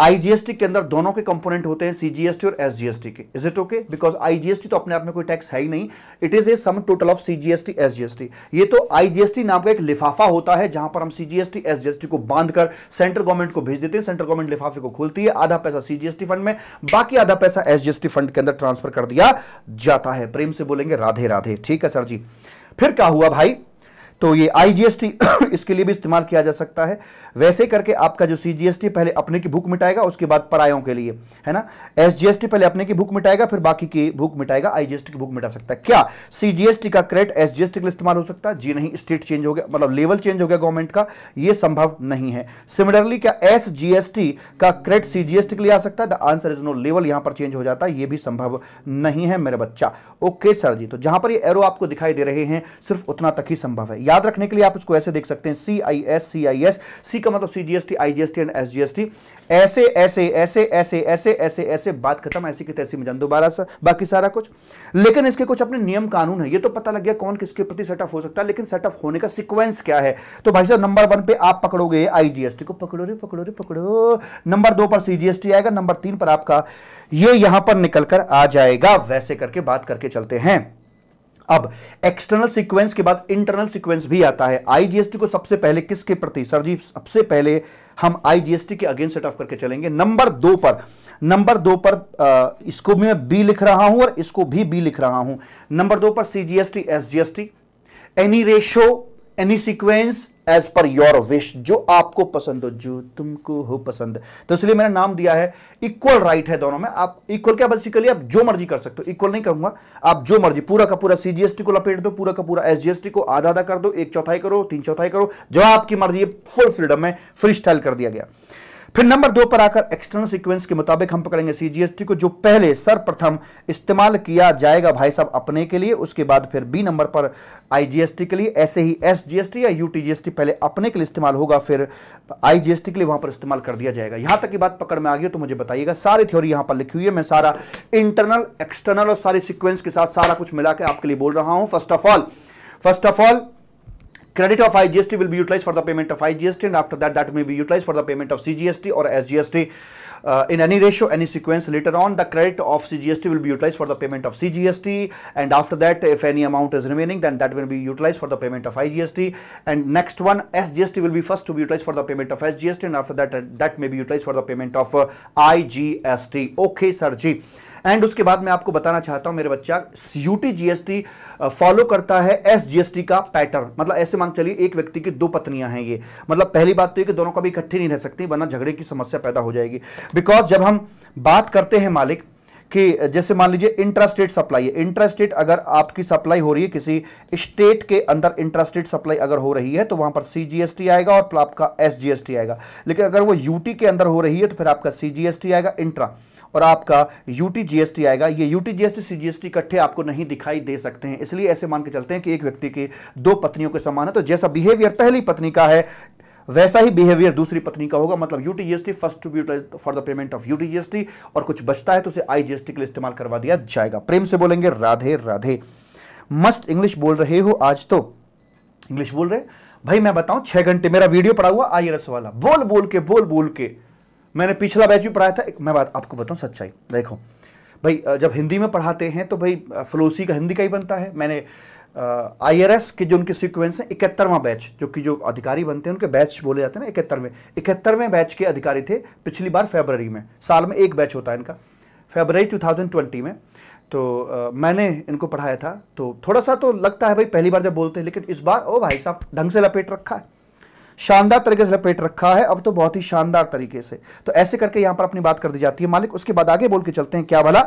आईजीएसटी के अंदर दोनों के कंपोनेंट होते हैं सीजीएसटी और एसजीएसटी के is it okay because IGST तो अपने आप में कोई टैक्स है ही नहीं it is a sum total of CGST SGST ये तो आईजीएसटी नाम का एक लिफाफा होता है जहां पर हम सीजीएसटी एसजीएसटी को बांधकर सेंट्रल गवर्नमेंट को भेज देते हैं सेंट्रल गवर्नमेंट लिफाफे को खोलती है आधा पैसा सीजीएसटी फंड में बाकी आधा पैसा एसजीएसटी फंड के अंदर ट्रांसफर कर दिया जाता है प्रेम से बोलेंगे राधे राधे ठीक है सर जी फिर क्या हुआ भाई तो ये आईजीएसटी इसके लिए भी इस्तेमाल किया जा सकता है वैसे करके आपका जो सीजीएसटी पहले अपने की भूख मिटाएगा उसके बाद परायों के लिए है ना एसजीएसटी पहले अपने की भूख मिटाएगा फिर बाकी की भूख मिटाएगा आईजीएसटी की भूख मिटा सकता है क्या सीजीएसटी का क्रेडिट एसजीएसटी के लिए इस्तेमाल हो सकता है जी नहीं स्टेट चेंज हो गया मतलब लेवल चेंज हो गया गवर्नमेंट का यह संभव नहीं है सिमिलरली क्या एस का क्रेड सीजीएसटी के लिए आ सकता है the answer is no level यहां पर चेंज हो जाता है यह भी संभव नहीं है मेरा बच्चा ओके सर जी तो जहां पर ये एरो आपको दिखाई दे रहे हैं सिर्फ उतना तक ही संभव है याद रखने के लिए आप इसको ऐसे देख सकते हैं सी I S C I S C का मतलब C G S T I G S T and S G S T ऐसे ऐसे ऐसे ऐसे ऐसे ऐसे ऐसे बात खत्म ऐसी की तैसी में जान दोबारा सा बाकी सारा कुछ लेकिन इसके कुछ अपने नियम कानून है ये तो पता लग गया कौन किसके प्रति सेटअप हो सकता है लेकिन सेटअप होने का सिक्वेंस क्या है तो भाई साहब नंबर वन पे आप पकड़ोगे आईजीएसटी को पकड़ो रे पकड़ो रे पकड़ो नंबर दो पर सीजीएसटी आएगा नंबर तीन पर आपका ये यहां पर निकलकर आ जाएगा वैसे करके बात करके चलते हैं अब एक्सटर्नल सीक्वेंस के बाद इंटरनल सीक्वेंस भी आता है आईजीएसटी को सबसे पहले किसके प्रति सर जी सबसे पहले हम आईजीएसटी के अगेंस्ट सेट ऑफ करके चलेंगे नंबर दो पर नंबर दो पर आ, इसको भी मैं बी लिख रहा हूं और इसको भी बी लिख रहा हूं नंबर दो पर CGST SGST any ratio any sequence as per your wish जो आपको पसंद हो जो तुमको हो पसंद तो इसलिए मैंने नाम दिया है इक्वल राइट है दोनों में आप इक्वल क्या बेसिकली आप जो मर्जी कर सकते हो इक्वल नहीं करूंगा आप जो मर्जी पूरा का पूरा सीजीएसटी को लपेट दो पूरा का पूरा एसजीएसटी को आधा आधा कर दो एक चौथाई करो तीन चौथाई करो जो आपकी मर्जी फुल फ्रीडम में फ्री स्टाइल कर दिया गया फिर नंबर दो पर आकर एक्सटर्नल सीक्वेंस के मुताबिक हम पकड़ेंगे सीजीएसटी को जो पहले सर्वप्रथम इस्तेमाल किया जाएगा भाई साहब अपने के लिए उसके बाद फिर बी नंबर पर आईजीएसटी के लिए ऐसे ही एसजीएसटी या यूटीजीएसटी पहले अपने के लिए इस्तेमाल होगा फिर आईजीएसटी के लिए वहां पर इस्तेमाल कर दिया जाएगा यहां तक की बात पकड़ में आ गई तो मुझे बताइएगा सारी थ्योरी यहां पर लिखी हुई है मैं सारा इंटरनल एक्सटर्नल और सारी सिक्वेंस के साथ सारा कुछ मिला के आपके लिए बोल रहा हूं first of all first of all Credit of IGST will be utilized for the payment of IGST and after that that may be utilized for the payment of CGST or SGST uh, in any ratio, any sequence. Later on the credit of CGST will be utilized for the payment of CGST and after that if any amount is remaining then that will be utilized for the payment of IGST and next one SGST will be first to be utilized for the payment of SGST and after that uh, that may be utilized for the payment of uh, IGST. Okay Sir G. And उसके बाद मैं आपको बताना चाहता हूं मेरे बच्चा यूटी जीएसटी फॉलो करता है एस जीएसटी का पैटर्न मतलब ऐसे मान चलिए एक व्यक्ति की दो पत्नियां हैं ये मतलब पहली बात तो ये कि दोनों कभी इकट्ठी नहीं रह सकती वरना झगड़े की समस्या पैदा हो जाएगी बिकॉज जब हम बात करते हैं मालिक कि जैसे मान लीजिए इंट्रास्टेट सप्लाई है इंट्रास्टेट अगर आपकी सप्लाई हो रही है किसी स्टेट के अंदर इंट्रास्टेट सप्लाई अगर हो रही है तो वहां पर सीजीएसटी आएगा और आपका एसजीएसटी आएगा लेकिन अगर वो यूटी के अंदर हो रही है तो फिर आपका सीजीएसटी आएगा इंट्रा और आपका यूटी जीएसटी आएगा ये यूटी जीएसटी सीजीएसटी इकट्ठे आपको नहीं दिखाई दे सकते हैं इसलिए ऐसे मान के चलते हैं कि एक व्यक्ति के दो पत्नियों के समान है तो जैसा बिहेवियर पहली पत्नी का है वैसा ही बिहेवियर दूसरी पत्नी का होगा मतलब UTGST first to for the payment of UTGST और कुछ बचता है तो उसे आई के लिए इस्तेमाल करवा दिया जाएगा प्रेम से बोलेंगे राधे राधे मस्त इंग्लिश बोल रहे हो आज तो इंग्लिश बोल रहे भाई मैं बताऊं छह घंटे मेरा वीडियो पड़ा हुआ आई वाला बोल बोल के बोल बोल के मैंने पिछला बैच भी पढ़ाया था मैं बात आपको बताऊँ सच्चाई देखो भाई जब हिंदी में पढ़ाते हैं तो भाई फलोसी का हिंदी का ही बनता है मैंने आई आर एस के जो उनके सिक्वेंस हैं इकहत्तरवां बैच जो कि जो अधिकारी बनते हैं उनके बैच बोले जाते हैं ना इकहत्तरवें इकहत्तरवें बैच के अधिकारी थे पिछली बार फेबररी में साल में एक बैच होता है इनका फेबररी 2020 में तो आ, मैंने इनको पढ़ाया था तो थोड़ा सा तो लगता है भाई पहली बार जब बोलते हैं लेकिन इस बार ओ भाई साहब ढंग से लपेट रखा है शानदार तरीके से लपेट रखा है अब तो बहुत ही शानदार तरीके से तो ऐसे करके यहां पर अपनी बात कर दी जाती है मालिक उसके बाद आगे बोल के चलते हैं क्या भला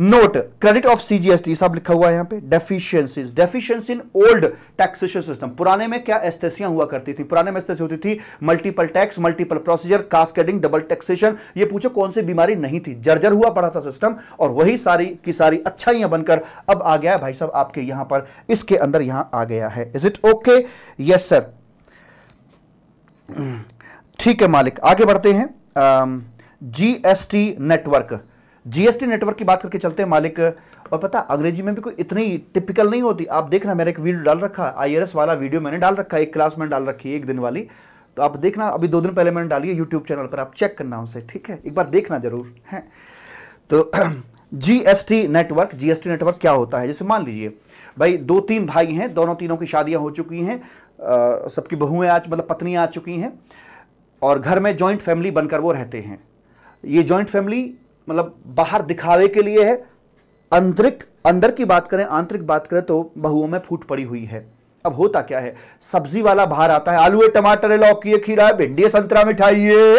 नोट क्रेडिट ऑफ सीजीएसटी सब लिखा हुआ है यहां पे deficiencies deficiency in old taxation system पुराने में क्या एस्तेसियां हुआ करती थी पुराने में एस्तेसिया होती थी multiple tax multiple procedure cascading double taxation ये पूछो कौन सी बीमारी नहीं थी जर्जर हुआ पड़ा था सिस्टम और वही सारी की सारी अच्छाइयां बनकर अब आ गया है भाई साहब आपके यहां पर इसके अंदर यहां आ गया है is it okay yes sir ठीक है मालिक आगे बढ़ते हैं जीएसटी नेटवर्क जीएसटी नेटवर्क की बात करके चलते हैं मालिक और पता अंग्रेजी में भी कोई इतनी टिपिकल नहीं होती आप देखना मेरा एक वीडियो डाल रखा है आई वाला वीडियो मैंने डाल रखा है एक क्लास में डाल रखी है एक दिन वाली तो आप देखना अभी दो दिन पहले मैंने डाली है यूट्यूब चैनल पर आप चेक करना उसे ठीक है एक बार देखना जरूर है तो जीएसटी नेटवर्क जीएसटी नेटवर्क क्या होता है जैसे मान लीजिए भाई दो तीन भाई हैं दोनों तीनों की शादियां हो चुकी हैं सबकी बहुएं आज मतलब पत्नी आ चुकी हैं और घर में जॉइंट फैमिली बनकर वो रहते हैं ये जॉइंट फैमिली मतलब बाहर दिखावे के लिए है आंतरिक अंदर की बात करें आंतरिक बात करें तो बहुओं में फूट पड़ी हुई है अब होता क्या है सब्जी वाला बाहर आता है आलू है टमाटर है लौकी है खीरा है भिंडी है संतरा मिठाई है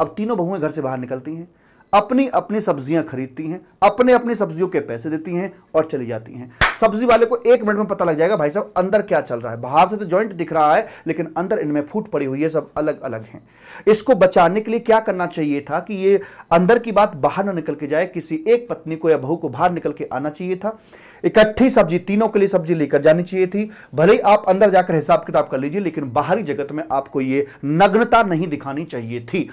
अब तीनों बहुएं घर से बाहर निकलती हैं अपनी अपनी सब्जियां खरीदती हैं अपने अपनी सब्जियों के पैसे देती हैं और चली जाती हैं सब्जी वाले को एक मिनट में पता लग जाएगा भाई साहब अंदर क्या चल रहा है बाहर से तो जॉइंट दिख रहा है लेकिन अंदर इनमें फूट पड़ी हुई है सब अलग अलग हैं इसको बचाने के लिए क्या करना चाहिए था कि ये अंदर की बात बाहर ना निकल के जाए किसी एक पत्नी को या बहू को बाहर निकल के आना चाहिए था इकट्ठी सब्जी तीनों के लिए सब्जी लेकर जानी चाहिए थी भले ही आप अंदर जाकर हिसाब किताब कर लीजिए लेकिन बाहरी जगत में आपको ये नग्नता नहीं दिखानी चाहिए थी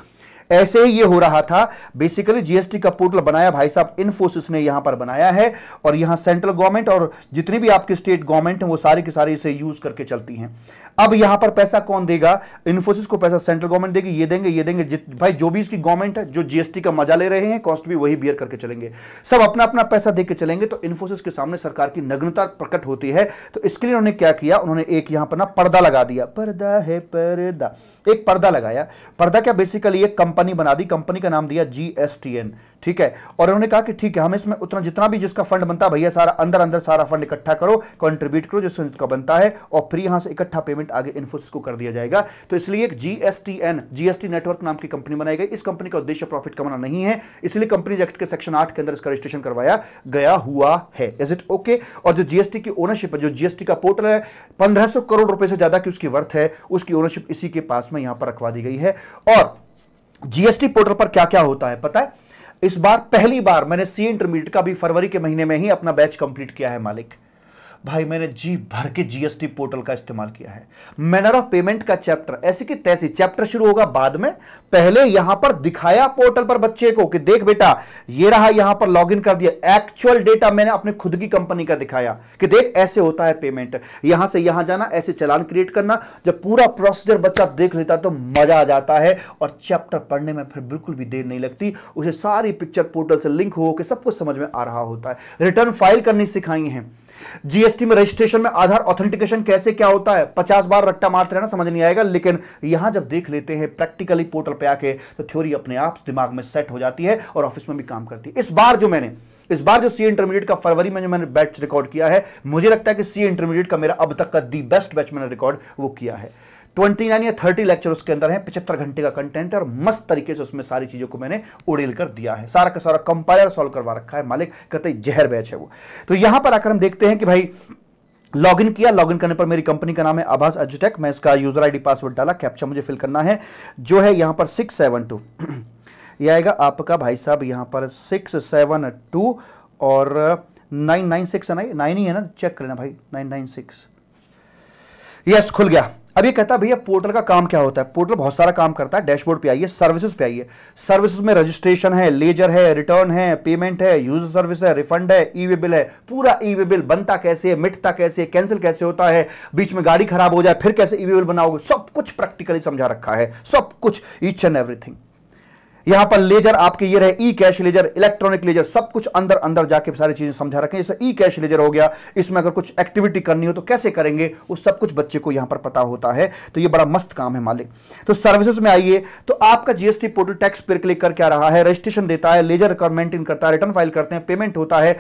ऐसे ही ये हो रहा था बेसिकली जीएसटी का पोर्टल बनाया भाई साहब इन्फोसिस ने यहां पर बनाया है और यहां सेंट्रल गवर्नमेंट और जितनी भी आपकी स्टेट गवर्नमेंट है वो सारी के सारी इसे यूज करके चलती हैं अब यहां पर पैसा कौन देगा इन्फोसिस को पैसा सेंट्रल गवर्नमेंट देगी ये देंगे ये देंगे भाई जो भी इसकी गवर्नमेंट है जो जीएसटी का मजा ले रहे हैं कॉस्ट भी वही बियर करके चलेंगे सब अपना अपना पैसा देकर चलेंगे तो इन्फोसिस के सामने सरकार की नग्नता प्रकट होती है तो इसके लिए उन्होंने क्या किया उन्होंने एक यहां पर ना पर्दा लगा दिया पर्दा है पर्दा एक पर्दा लगाया पर्दा क्या बेसिकली एक कंपनी कंपनी बना दी कंपनी का नाम दिया जीएसटीएन ठीक है और उन्होंने कहा कि ठीक है हम इसमें उतना जितना भी जिसका फंड बनता है भैया सारा अंदर अंदर सारा फंड इकट्ठा करो कंट्रीब्यूट करो जिससे उनका बनता है और फिर यहां से इकट्ठा पेमेंट आगे इन्फोसिस को कर दिया जाएगा तो इसलिए एक जीएसटीएन जीएसटी नेटवर्क नाम की कंपनी बनाई गई इस कंपनी का उद्देश्य प्रॉफिट कमाना नहीं है इसलिए कंपनी एक्ट के सेक्शन आठ के अंदर इसका रजिस्ट्रेशन करवाया गया हुआ है इज इट ओके और जो जीएसटी की ओनरशिप है जो जीएसटी का पोर्टल है पंद्रह करोड़ रुपए से ज्यादा की उसकी वर्थ है उसकी ओनरशिप इसी के पास में यहां पर रखवा दी गई है और जीएसटी पोर्टल पर क्या क्या होता है पता है इस बार पहली बार मैंने सी इंटरमीडिएट का भी फरवरी के महीने में ही अपना बैच कंप्लीट किया है मालिक भाई मैंने जी भर के जीएसटी पोर्टल का इस्तेमाल किया है मैनर ऑफ पेमेंट का चैप्टर ऐसे कि तैसी चैप्टर शुरू होगा बाद में पहले यहां पर दिखाया पोर्टल पर बच्चे को कि देख बेटा ये रहा यहां पर लॉगिन कर दिया एक्चुअल डेटा मैंने अपने खुद की कंपनी का दिखाया कि देख ऐसे होता है पेमेंट यहां से यहां जाना ऐसे चलान क्रिएट करना जब पूरा प्रोसीजर बच्चा देख लेता तो मजा आ जाता है और चैप्टर पढ़ने में फिर बिल्कुल भी देर नहीं लगती उसे सारी पिक्चर पोर्टल से लिंक होकर सब कुछ समझ में आ रहा होता है रिटर्न फाइल करनी सिखाई है जीएसटी में रजिस्ट्रेशन में आधार ऑथेंटिकेशन कैसे क्या होता है पचास बार रट्टा मारते रहना समझ नहीं आएगा लेकिन यहां जब देख लेते हैं प्रैक्टिकली पोर्टल पे आके तो थ्योरी अपने आप दिमाग में सेट हो जाती है और ऑफिस में भी काम करती है इस बार जो मैंने इस बार जो सी इंटरमीडिएट का फरवरी में जो मैंने बैच रिकॉर्ड किया है मुझे लगता है कि सी इंटरमीडिएट का मेरा अब तक का दी बेस्ट बैच मैंने रिकॉर्ड वो किया है ट्वेंटी नाइन या थर्टी लेक्चर उसके अंदर है पिछहत्तर घंटे का कंटेंट है और मस्त तरीके से उसमें सारी चीज़ों को मैंने उड़ेल कर दिया है सारा का सारा कंपायर सॉल्व करवा रखा है मालिक कहते जहर बैच है वो तो यहां पर आकर हम देखते हैं कि भाई लॉगिन किया लॉगिन करने पर मेरी कंपनी का नाम है आभास एजुटेक मैं इसका यूजर आईडी पासवर्ड डाला कैप्चा मुझे फिल करना है जो है यहां पर सिक्स सेवन टू ये आएगा आपका भाई साहब यहां पर सिक्स सेवन टू और नाइन नाइन सिक्स है ना नाइन ही है ना चेक करना भाई नाइन नाइन सिक्स यस खुल गया अब ये कहता है भैया पोर्टल का काम क्या होता है पोर्टल बहुत सारा काम करता है डैशबोर्ड पे आइए सर्विसेज पे आइए सर्विसेज में रजिस्ट्रेशन है लेजर है रिटर्न है पेमेंट है यूजर सर्विस है रिफंड है ई वे बिल है पूरा ई वे बिल बनता कैसे है मिटता कैसे है कैंसिल कैसे होता है बीच में गाड़ी खराब हो जाए फिर कैसे ई वे बिल बनाओगे सब कुछ प्रैक्टिकली समझा रखा है सब कुछ ईच एंड एवरीथिंग यहां पर लेजर आपके ये रहे E cash ledger electronic ledger सब कुछ अंदर अंदर जाके सारी चीजें समझा रखें जैसे ई कैश लेजर हो गया इसमें अगर कुछ एक्टिविटी करनी हो तो कैसे करेंगे वो सब कुछ बच्चे को यहां पर पता होता है तो ये बड़ा मस्त काम है मालिक तो सर्विसेज में आइए तो आपका GST portal tax payer click करके आ रहा है रजिस्ट्रेशन देता है लेजर कर मेंटेन करता है रिटर्न फाइल करते हैं पेमेंट होता है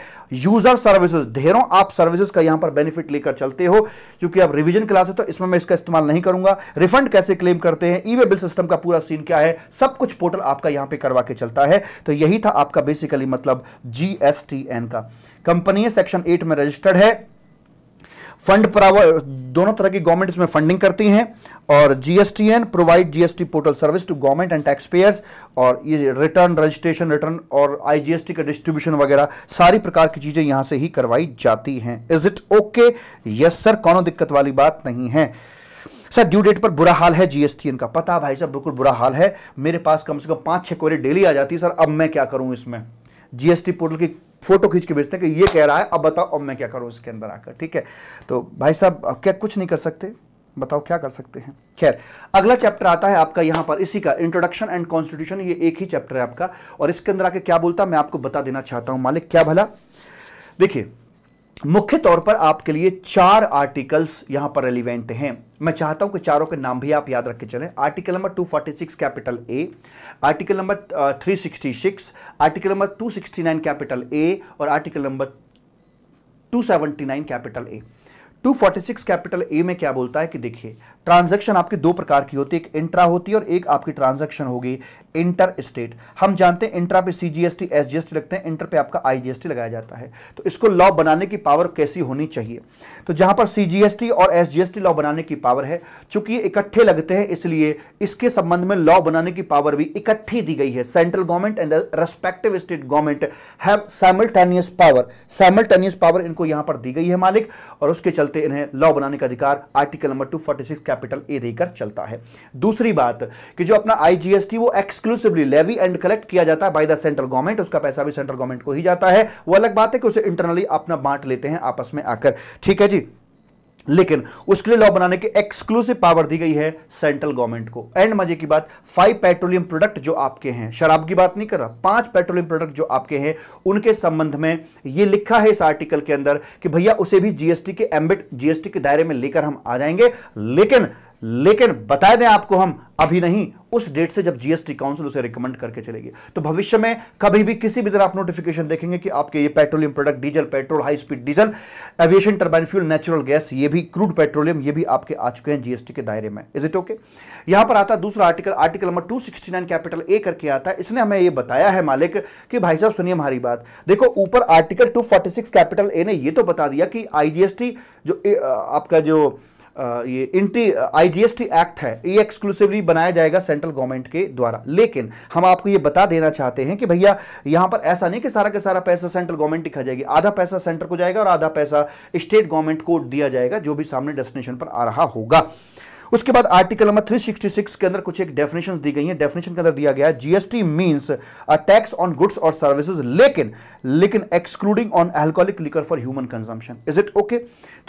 यूजर सर्विसेज ढेरों आप सर्विसेज का यहां पर बेनिफिट लेकर चलते हो क्योंकि आप रिविजन क्लास है तो इसमें मैं इसका इस्तेमाल नहीं करूंगा रिफंड कैसे क्लेम करते हैं ई बिल सिस्टम का पूरा सीन क्या है सब कुछ पोर्टल आपका यहां पे करवा के चलता है तो यही था आपका बेसिकली मतलब जीएसटीएन का कंपनी सेक्शन एट में रजिस्टर्ड है फंड दोनों तरह की गवर्नमेंट इसमें फंडिंग करती हैं और GSTN provide GST portal service to government and tax payers और ये रिटर्न रजिस्ट्रेशन रिटर्न और आईजीएसटी का डिस्ट्रीब्यूशन वगैरह सारी प्रकार की चीज़ें यहां से ही करवाई जाती हैं is it okay yes sir कौनों दिक्कत वाली बात नहीं है सर ड्यू डेट पर बुरा हाल है जीएसटी का पता भाई साहब बिल्कुल बुरा हाल है मेरे पास कम से कम पांच छह क्वेरी डेली आ जाती है सर अब मैं क्या करूं इसमें जीएसटी पोर्टल की फोटो खींच के भेजते हैं कि ये कह रहा है अब बताओ अब मैं क्या करूं इसके अंदर आकर ठीक है तो भाई साहब क्या कुछ नहीं कर सकते बताओ क्या कर सकते हैं खैर अगला चैप्टर आता है आपका यहां पर इसी का इंट्रोडक्शन एंड कॉन्स्टिट्यूशन ये एक ही चैप्टर है आपका और इसके अंदर आके क्या बोलता मैं आपको बता देना चाहता हूँ मालिक क्या भला देखिए मुख्य तौर पर आपके लिए चार आर्टिकल्स यहां पर रेलिवेंट हैं मैं चाहता हूं कि चारों के नाम भी आप याद रख के चलें article number 246 capital A article number 366 article number 269 capital A और article number 279 capital A 246 capital A में क्या बोलता है कि देखिए ट्रांजैक्शन आपके दो प्रकार की होती है एक इंट्रा होती है और एक आपकी ट्रांजैक्शन होगी इंटर स्टेट हम जानते हैं इंट्रा पे C G S T S T लगते हैं इंटर पे आपका आई जी एस टी लगाया जाता है तो इसको लॉ बनाने की पावर कैसी होनी चाहिए तो जहां पर सी जी एस टी और S G S T law बनाने की पावर है चूंकि ये इकट्ठे लगते हैं इसलिए इसके संबंध में लॉ बनाने की पावर भी इकट्ठी दी गई है central government and respective state government have simultaneous power simultaneous power इनको यहां पर दी गई है मालिक और उसके चलते इन्हें लॉ बनाने का अधिकार article number two forty six capital A देकर चलता है दूसरी बात कि जो अपना आईजीएसटी वो एक्सक्लूसिवली लेवी एंड कलेक्ट किया जाता है बाय द सेंट्रल गवर्नमेंट उसका पैसा भी सेंट्रल गवर्नमेंट को ही जाता है वो अलग बात है कि उसे इंटरनली अपना बांट लेते हैं आपस में आकर ठीक है जी लेकिन उसके लिए लॉ बनाने की एक्सक्लूसिव पावर दी गई है सेंट्रल गवर्नमेंट को एंड मजे की बात फाइव पेट्रोलियम प्रोडक्ट जो आपके हैं शराब की बात नहीं कर रहा पांच पेट्रोलियम प्रोडक्ट जो आपके हैं उनके संबंध में ये लिखा है इस आर्टिकल के अंदर कि भैया उसे भी जीएसटी के एम्बिट जीएसटी के दायरे में लेकर हम आ जाएंगे लेकिन लेकिन बता दें आपको हम अभी नहीं उस डेट से जब जीएसटी काउंसिल उसे रिकमेंड करके चलेगी तो भविष्य में कभी भी किसी भी तरह आप नोटिफिकेशन देखेंगे कि आपके ये petroleum product diesel petrol high speed diesel aviation turbine fuel natural gas ये भी क्रूड पेट्रोलियम ये भी आपके आ चुके हैं जीएसटी के दायरे में इज इट ओके यहां पर आता दूसरा article article number two capital A करके आता है इसने हमें यह बताया है मालिक कि भाई साहब सुनिए हमारी बात देखो ऊपर आर्टिकल टू कैपिटल ए ने यह तो बता दिया कि आईजीएसटी जो आपका जो ये इंटी आईजीएसटी एक्ट है ये एक्सक्लूसिवली बनाया जाएगा सेंट्रल गवर्नमेंट के द्वारा लेकिन हम आपको ये बता देना चाहते हैं कि भैया यहां पर ऐसा नहीं कि सारा का सारा पैसा सेंट्रल गवर्नमेंट दिखा जाएगी आधा पैसा सेंटर को जाएगा और आधा पैसा स्टेट गवर्नमेंट को दिया जाएगा जो भी सामने डेस्टिनेशन पर आ रहा होगा उसके बाद आर्टिकल नंबर 366 के अंदर कुछ एक डेफिनेशन दी गई है डेफिनेशन के अंदर दिया गया GST means a tax on goods और सर्विसेज लेकिन लेकिन excluding on alcoholic liquor for human consumption is it okay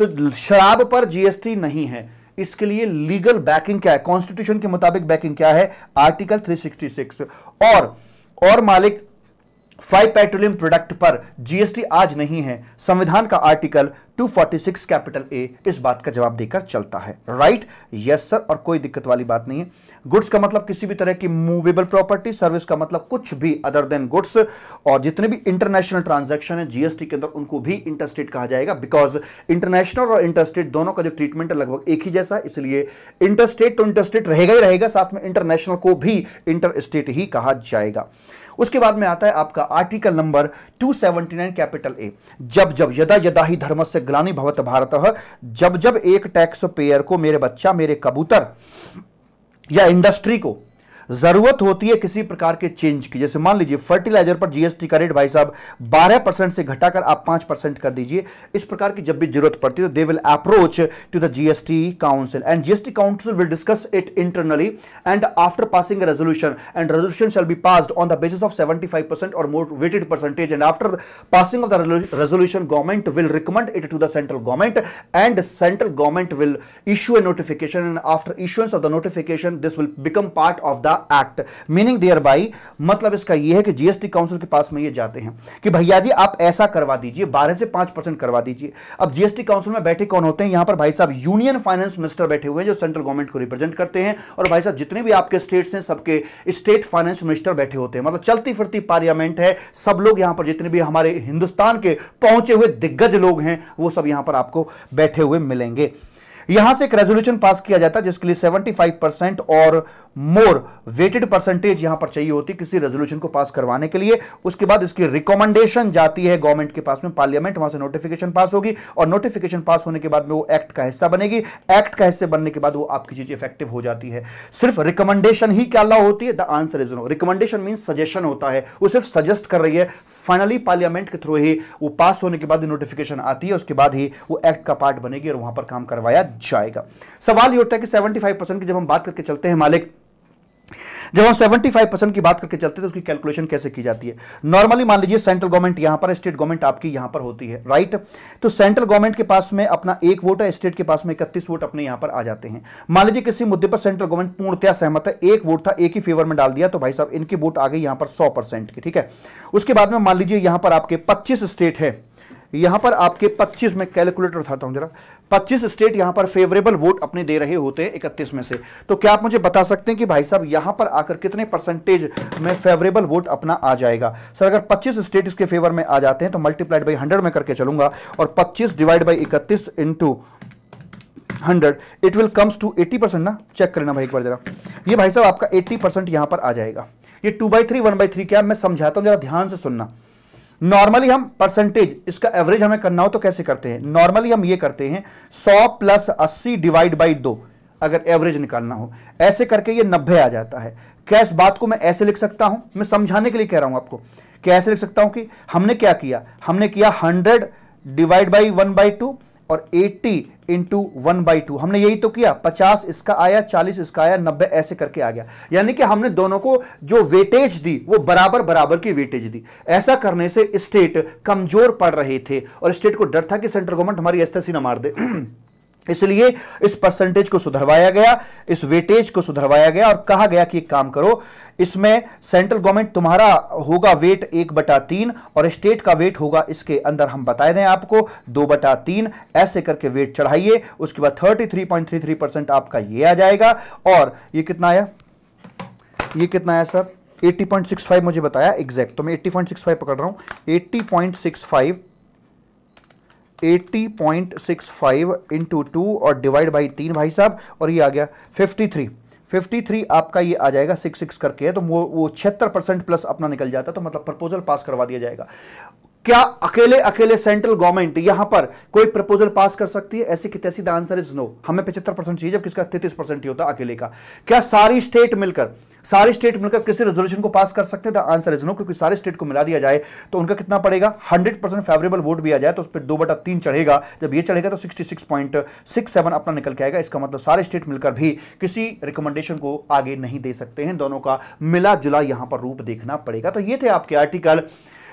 तो शराब पर जीएसटी नहीं है इसके लिए लीगल बैकिंग क्या है कॉन्स्टिट्यूशन के मुताबिक बैकिंग क्या है आर्टिकल 366 और और मालिक फाइव पेट्रोलियम प्रोडक्ट पर जीएसटी आज नहीं है संविधान का आर्टिकल 246 कैपिटल ए इस बात का जवाब देकर चलता है राइट यस सर और कोई दिक्कत वाली बात नहीं है गुड्स का मतलब किसी भी तरह की मूवेबल प्रॉपर्टी सर्विस का मतलब कुछ भी अदर देन गुड्स और जितने भी इंटरनेशनल ट्रांजैक्शन है जीएसटी के अंदर उनको भी इंटरस्टेट कहा जाएगा बिकॉज इंटरनेशनल और इंटरस्टेट दोनों का जो ट्रीटमेंट है लगभग एक ही जैसा है इसलिए इंटरस्टेट तो इंटरस्टेट रहेगा ही रहेगा साथ में इंटरनेशनल को भी इंटर स्टेट ही कहा जाएगा उसके बाद में आता है आपका आर्टिकल नंबर 279 कैपिटल ए जब जब यदा यदा ही धर्म से ग्लानी भवत भारत जब जब एक टैक्स पेयर को मेरे बच्चा मेरे कबूतर या इंडस्ट्री को जरूरत होती है किसी प्रकार के चेंज की जैसे मान लीजिए फर्टिलाइजर पर जीएसटी का रेट भाई साहब बारह परसेंट से घटाकर आप पांच परसेंट कर दीजिए इस प्रकार की जब भी जरूरत पड़ती है तो they will approach to the GST council and GST council will discuss it internally and after passing resolution and resolution shall be pass on the basis of seventy और more weighted percentage and after passing of the resolution government will recommend it to the central government and central government will issue a notification and after issuance of the notification this will become part of the act meaning thereby मतलब इसका यह है कि जीएसटी काउंसिल के पास में ये जाते हैं कि भैया जी आप ऐसा करवा दीजिए बारह से पांच परसेंट करवा दीजिए अब जीएसटी काउंसिल में बैठे कौन होते हैं यहां पर भाई साहब यूनियन फाइनेंस मिनिस्टर बैठे हुए हैं जो सेंट्रल गवर्नमेंट को रिप्रेजेंट करते हैं और भाई साहब जितने भी आपके स्टेट्स हैं सबके स्टेट फाइनेंस मिनिस्टर बैठे होते हैं मतलब चलती फिरती पार्लियामेंट है सब लोग यहां पर जितने भी हमारे हिंदुस्तान के पहुंचे हुए दिग्गज लोग हैं वो सब यहां पर आपको बैठे हुए मिलेंगे यहां से एक रेजोल्यूशन पास किया जाता है जिसके लिए 75 परसेंट और मोर वेटेड परसेंटेज यहां पर चाहिए होती किसी रेजोल्यूशन को पास करवाने के लिए उसके बाद इसकी रिकमेंडेशन जाती है गवर्नमेंट के पास में पार्लियामेंट वहां से नोटिफिकेशन पास होगी और नोटिफिकेशन पास होने के बाद में वो एक्ट का हिस्सा बनेगी एक्ट का हिस्से बनने के बाद वो आपकी चीज इफेक्टिव हो जाती है सिर्फ रिकमेंडेशन ही क्या लॉ होती है the answer is no recommendation mean suggestion होता है वो सिर्फ सजेस्ट कर रही है फाइनली पार्लियामेंट के थ्रू ही वो पास होने के बाद नोटिफिकेशन आती है उसके बाद ही वो एक्ट का पार्ट बनेगी और वहां पर काम करवाया जाएगा सवाल ये होता है कि 75 परसेंट की जब हम बात करके चलते हैं मालिक जब हम 75 परसेंट की बात करके चलते हैं तो उसकी कैलकुलेशन कैसे की जाती है नॉर्मली मान लीजिए सेंट्रल गवर्नमेंट यहां पर स्टेट गवर्नमेंट आपकी यहां पर होती है राइट तो सेंट्रल गवर्नमेंट के पास में अपना एक वोट है स्टेट के पास में इकतीस वोट अपने यहां पर आ जाते हैं मान लीजिए किसी मुद्दे पर सेंट्रल गवर्नमेंट पूर्णतया सहमत है एक वोट था एक ही फेवर में डाल दिया तो भाई साहब इनकी वोट आ गई यहां पर सौ की ठीक है उसके बाद में मान लीजिए यहां पर आपके पच्चीस स्टेट है यहां पर आपके 25 में कैलकुलेटर उठाता हूं जरा 25 स्टेट यहां पर फेवरेबल वोट अपने दे रहे होते हैं इकतीस में से तो क्या आप मुझे बता सकते हैं कि भाई साहब यहां पर आकर कितने परसेंटेज में फेवरेबल वोट अपना आ जाएगा सर अगर 25 स्टेट इसके फेवर में आ जाते हैं तो मल्टीप्लाइड बाई हंड्रेड में करके चलूंगा और पच्चीस डिवाइड बाई इकतीस into hundred it will comes to eighty ना चेक करना भाई एक बार जरा ये भाई साहब आपका एट्टी परसेंट पर आ जाएगा ये two by three one by three क्या मैं समझाता हूँ जरा ध्यान से सुनना नॉर्मली हम परसेंटेज इसका एवरेज हमें करना हो तो कैसे करते हैं नॉर्मली हम ये करते हैं सौ प्लस अस्सी डिवाइड बाई दो अगर एवरेज निकालना हो ऐसे करके ये नब्बे आ जाता है क्या इस बात को मैं ऐसे लिख सकता हूं मैं समझाने के लिए कह रहा हूं आपको क्या ऐसे लिख सकता हूं कि हमने क्या किया हमने किया hundred divide by one by two और 80 इंटू वन बाई टू हमने यही तो किया 50 इसका आया 40 इसका आया 90 ऐसे करके आ गया यानी कि हमने दोनों को जो वेटेज दी वो बराबर बराबर की वेटेज दी ऐसा करने से स्टेट कमजोर पड़ रहे थे और स्टेट को डर था कि सेंट्रल गवर्नमेंट हमारी ऐसा ना मार दे इसलिए इस परसेंटेज को सुधरवाया गया इस वेटेज को सुधरवाया गया और कहा गया कि काम करो इसमें सेंट्रल गवर्नमेंट तुम्हारा होगा वेट एक बटा तीन और स्टेट का वेट होगा इसके अंदर हम बताए दें आपको दो बटा तीन ऐसे करके वेट चढ़ाइए उसके बाद thirty three point three three percent आपका ये आ जाएगा और ये कितना आया ये कितना आया सर 80.65 मुझे बताया एग्जैक्ट तो मैं 80.65 पकड़ रहा हूँ 80.65 80.65 इंटू टू और डिवाइड बाई तीन भाई साहब और ये आ गया 53 53 आपका ये आ जाएगा सिक्स सिक्स करके है तो वो वो छिहत्तर परसेंट प्लस अपना निकल जाता है तो मतलब प्रपोजल पास करवा दिया जाएगा क्या अकेले अकेले सेंट्रल गवर्नमेंट यहां पर कोई प्रपोजल पास कर सकती है ऐसी कितनी द आंसर इज नो हमें पचहत्तर परसेंट चाहिए जबकि इसका तैतीस परसेंट ही होता अकेले का क्या सारी स्टेट मिलकर सारी स्टेट मिलकर किसी रेजोल्यूशन को पास कर सकते हैं आंसर इज नो क्योंकि सारे स्टेट को मिला दिया जाए तो उनका कितना पड़ेगा हंड्रेड परसेंट फेवरेबल वोट भी आ जाए तो उस पर दो बटा तीन चढ़ेगा जब ये चढ़ेगा तो सेवन अपना निकल के आएगा इसका मतलब सारे स्टेट मिलकर भी किसी रिकमेंडेशन को आगे नहीं दे सकते हैं दोनों का मिला जुला यहां पर रूप देखना पड़ेगा तो ये थे आपके आर्टिकल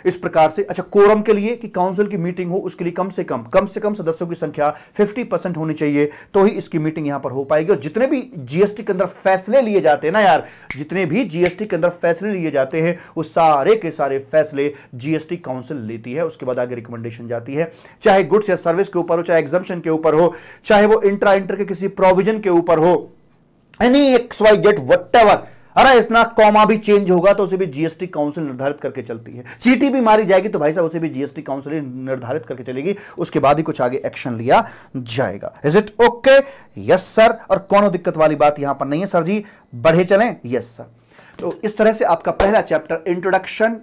इस प्रकार से अच्छा कोरम के लिए कि काउंसिल की मीटिंग हो उसके लिए कम से कम कम से कम सदस्यों की संख्या 50 परसेंट होनी चाहिए तो ही इसकी मीटिंग यहां पर हो पाएगी और जितने भी जीएसटी के अंदर फैसले लिए जाते हैं ना यार जितने भी जीएसटी के अंदर फैसले लिए जाते हैं वो सारे के सारे फैसले जीएसटी काउंसिल लेती है उसके बाद आगे रिकमेंडेशन जाती है चाहे गुड्स या सर्विस के ऊपर हो चाहे एग्जामेशन के ऊपर हो चाहे वो इंट्रा इंटर के किसी प्रोविजन के ऊपर हो any X Y Z whatever अरे इतना कॉमा भी चेंज होगा तो उसे भी जीएसटी काउंसिल निर्धारित करके चलती है चीटी भी मारी जाएगी तो भाई साहब उसे भी जीएसटी काउंसिल निर्धारित करके चलेगी उसके बाद ही कुछ आगे एक्शन लिया जाएगा is it okay yes sir और कौन दिक्कत वाली बात यहां पर नहीं है सर जी बढ़े चले यस सर तो इस तरह से आपका पहला chapter introduction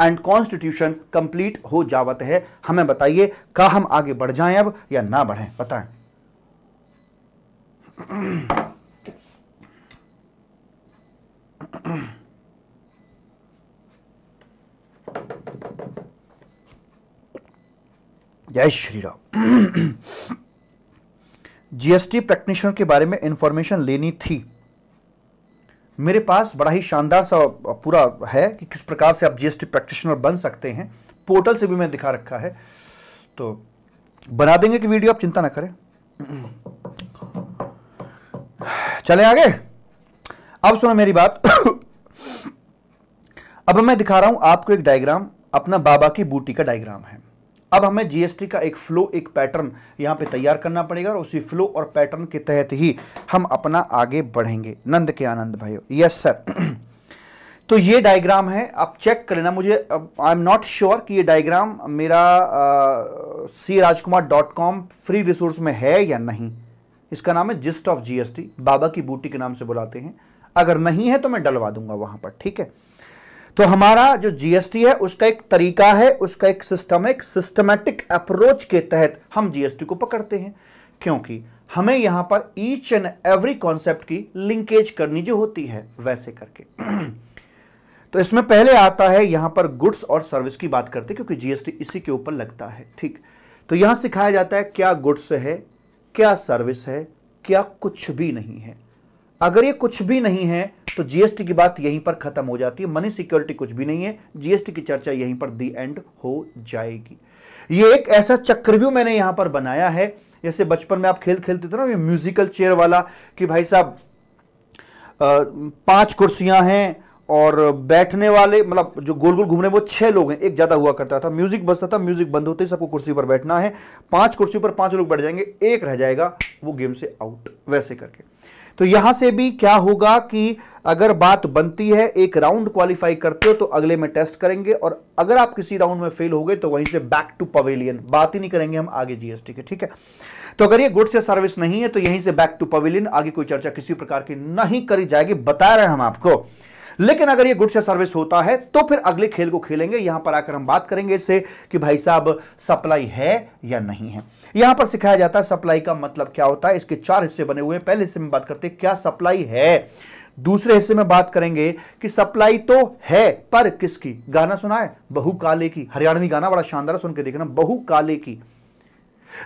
and constitution complete हो जावत है हमें बताइए का हम आगे बढ़ जाएं अब या ना बढ़ें बताएं जय श्री राम जीएसटी प्रैक्टिशनर के बारे में इंफॉर्मेशन लेनी थी मेरे पास बड़ा ही शानदार सा पूरा है कि किस प्रकार से आप जीएसटी प्रैक्टिशनर बन सकते हैं पोर्टल से भी मैं दिखा रखा है तो बना देंगे कि वीडियो आप चिंता ना करें चले आगे अब सुनो मेरी बात अब मैं दिखा रहा हूं आपको एक डायग्राम अपना बाबा की बूटी का डायग्राम है अब हमें जीएसटी का एक फ्लो एक पैटर्न यहां पे तैयार करना पड़ेगा और उसी फ्लो और पैटर्न के तहत ही हम अपना आगे बढ़ेंगे नंद के आनंद भाई यस सर तो ये डायग्राम है आप चेक कर लेना मुझे आई एम नॉट श्योर कि ये डायग्राम मेरा C Rajkumar dot com free resource में है या नहीं इसका नाम है जिस्ट ऑफ जीएसटी बाबा की बूटी के नाम से बुलाते हैं अगर नहीं है तो मैं डलवा दूंगा वहां पर ठीक है तो हमारा जो जीएसटी है उसका एक तरीका है उसका एक सिस्टम एक सिस्टमेटिक अप्रोच के तहत हम जीएसटी को पकड़ते हैं क्योंकि हमें यहां पर ईच एंड एवरी कॉन्सेप्ट की लिंकेज करनी जो होती है वैसे करके तो इसमें पहले आता है यहां पर गुड्स और सर्विस की बात करते हैं क्योंकि जीएसटी इसी के ऊपर लगता है ठीक तो यहां सिखाया जाता है क्या गुड्स है क्या सर्विस है क्या कुछ भी नहीं है अगर ये कुछ भी नहीं है तो जीएसटी की बात यहीं पर खत्म हो जाती है मनी सिक्योरिटी कुछ भी नहीं है जीएसटी की चर्चा यहीं पर दी एंड हो जाएगी ये एक ऐसा चक्रव्यूह मैंने यहां पर बनाया है जैसे बचपन में आप खेल खेलते थे ना ये म्यूजिकल चेयर वाला कि भाई साहब पांच कुर्सियां हैं और बैठने वाले मतलब जो गोल गोल घूमने वो छह लोग हैं एक ज़्यादा हुआ करता था म्यूजिक बजता था म्यूजिक बंद होते ही सबको कुर्सी पर बैठना है पांच कुर्सी पर पांच लोग बैठ जाएंगे एक रह जाएगा वो गेम से आउट वैसे करके तो यहां से भी क्या होगा कि अगर बात बनती है एक राउंड क्वालिफाई करते हो तो अगले में टेस्ट करेंगे और अगर आप किसी राउंड में फेल हो गए तो वहीं से बैक टू पवेलियन बात ही नहीं करेंगे हम आगे जीएसटी के ठीक है तो अगर ये गुड्स या सर्विस नहीं है तो यहीं से बैक टू पवेलियन आगे कोई चर्चा किसी प्रकार की नहीं करी जाएगी बता रहे हैं हम आपको लेकिन अगर ये गुड से सर्विस होता है तो फिर अगले खेल को खेलेंगे यहां पर आकर हम बात करेंगे इससे कि भाई साहब सप्लाई है या नहीं है यहां पर सिखाया जाता है सप्लाई का मतलब क्या होता है इसके चार हिस्से बने हुए हैं पहले हिस्से में बात करते हैं क्या सप्लाई है दूसरे हिस्से में बात करेंगे कि सप्लाई तो है पर किसकी गाना सुना है बहु काले की हरियाणवी गाना बड़ा शानदार सुन के देखना बहु काले की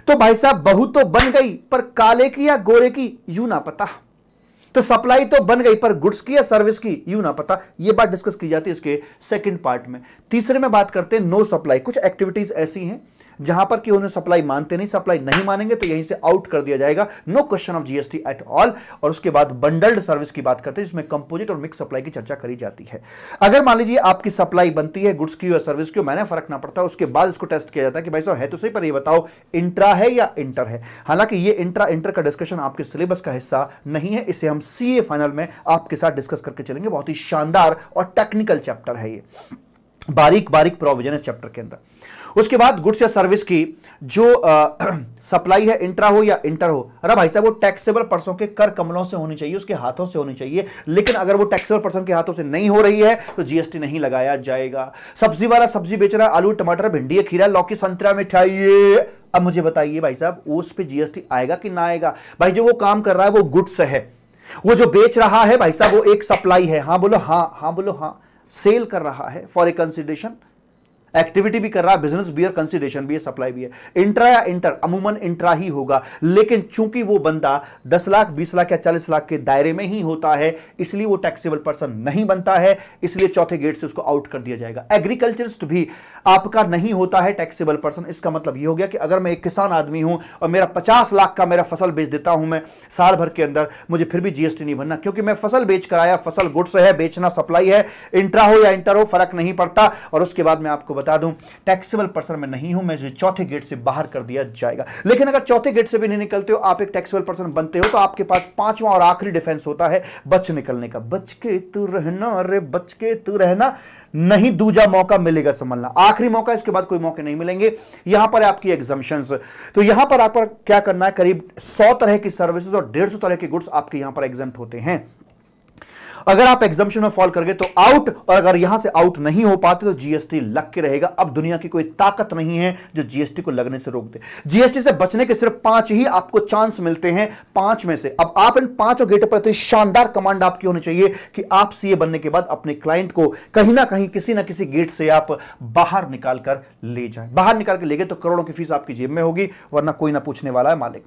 तो भाई साहब बहु तो बन गई पर काले की या गोरे की यू ना पता तो सप्लाई तो बन गई पर गुड्स की या सर्विस की यू ना पता ये बात डिस्कस की जाती है इसके सेकंड पार्ट में तीसरे में बात करते हैं नो सप्लाई कुछ एक्टिविटीज ऐसी हैं जहां पर कि उन्हें सप्लाई मानते नहीं सप्लाई नहीं मानेंगे तो यहीं से आउट कर दिया जाएगा no question of GST at all और उसके बाद बंडल्ड सर्विस की बात करते हैं जिसमें कंपोजिट और मिक्स सप्लाई की चर्चा करी जाती है अगर मान लीजिए आपकी सप्लाई बनती है गुड्स की और सर्विस की मैंने फर्क ना पड़ता उसके बाद इसको टेस्ट किया जाता है कि भाई साहब है तो सही पर यह बताओ इंट्रा है या इंटर है हालांकि ये इंट्रा इंटर का डिस्कशन आपके सिलेबस का हिस्सा नहीं है इसे हम सी फाइनल में आपके साथ डिस्कस करके चलेंगे बहुत ही शानदार और टेक्निकल चैप्टर है ये बारीक बारीक प्रोविजन है चैप्टर के अंदर उसके बाद गुड्स या सर्विस की जो सप्लाई है इंट्रा हो या इंटर हो अरे भाई साहब वो टैक्सेबल पर्सन के कर कमलों से होनी चाहिए उसके हाथों से होनी चाहिए लेकिन अगर वो टैक्सेबल पर्सन के हाथों से नहीं हो रही है तो जीएसटी नहीं लगाया जाएगा सब्जी वाला सब्जी बेच रहा आलू टमाटर भिंडी खीरा लौकी संतरा मिठाई अब मुझे बताइए भाई साहब उस पर जीएसटी आएगा कि ना आएगा भाई जो वो काम कर रहा है वो गुड्स है वो जो बेच रहा है भाई साहब वो एक सप्लाई है हाँ बोलो हाँ हाँ बोलो हाँ सेल कर रहा है फॉर ए कंसिडरेशन एक्टिविटी भी कर रहा है बिजनेस भी है कंसिडेशन भी है सप्लाई भी है इंट्रा या इंटर अमूमन इंट्रा ही होगा लेकिन चूंकि वो बंदा 10 लाख 20 लाख या 40 लाख के दायरे में ही होता है इसलिए वो टैक्सेबल पर्सन नहीं बनता है इसलिए चौथे गेट से उसको आउट कर दिया जाएगा एग्रीकल्चरिस्ट भी आपका नहीं होता है टैक्सेबल पर्सन इसका मतलब ये हो गया कि अगर मैं एक किसान आदमी हूं और मेरा पचास लाख का मेरा फसल बेच देता हूं मैं साल भर के अंदर मुझे फिर भी जीएसटी नहीं भरना क्योंकि मैं फसल बेच कर आया फसल गुड्स है बेचना सप्लाई है इंट्रा हो या इंटर हो फर्क नहीं पड़ता और उसके बाद मैं आपको बता दूं टैक्सेबल पर्सन में नहीं हूं मैं जो चौथे गेट से बाहर कर दिया जाएगा लेकिन अगर चौथे गेट से भी नहीं निकलते हो आप एक टैक्सेबल पर्सन बनते हो तो आपके पास पांचवा और आखिरी डिफेंस होता है बच निकलने का बच के तू रहना अरे बच के तू रहना नहीं दूजा मौका मिलेगा संभलना आखिरी मौका इसके बाद कोई मौके नहीं मिलेंगे यहां पर आपकी एग्जामिशन तो यहां पर आप क्या करना है करीब सौ तरह की सर्विसेज और डेढ़ तरह के गुड्स आपके यहां पर एग्जाम होते हैं अगर आप एग्जामेशन में फॉल कर गए तो आउट और अगर यहां से आउट नहीं हो पाते तो जीएसटी लग के रहेगा अब दुनिया की कोई ताकत नहीं है जो जीएसटी को लगने से रोक दे जीएसटी से बचने के सिर्फ पांच ही आपको चांस मिलते हैं पांच में से अब आप इन पांचों गेटों पर इतनी शानदार कमांड आपकी होनी चाहिए कि आप सीए बनने के बाद अपने क्लाइंट को कहीं ना कहीं किसी ना किसी गेट से आप बाहर निकाल कर ले जाए बाहर निकाल के ले गए तो करोड़ों की फीस आपकी जेब में होगी वरना कोई ना पूछने वाला है मालिक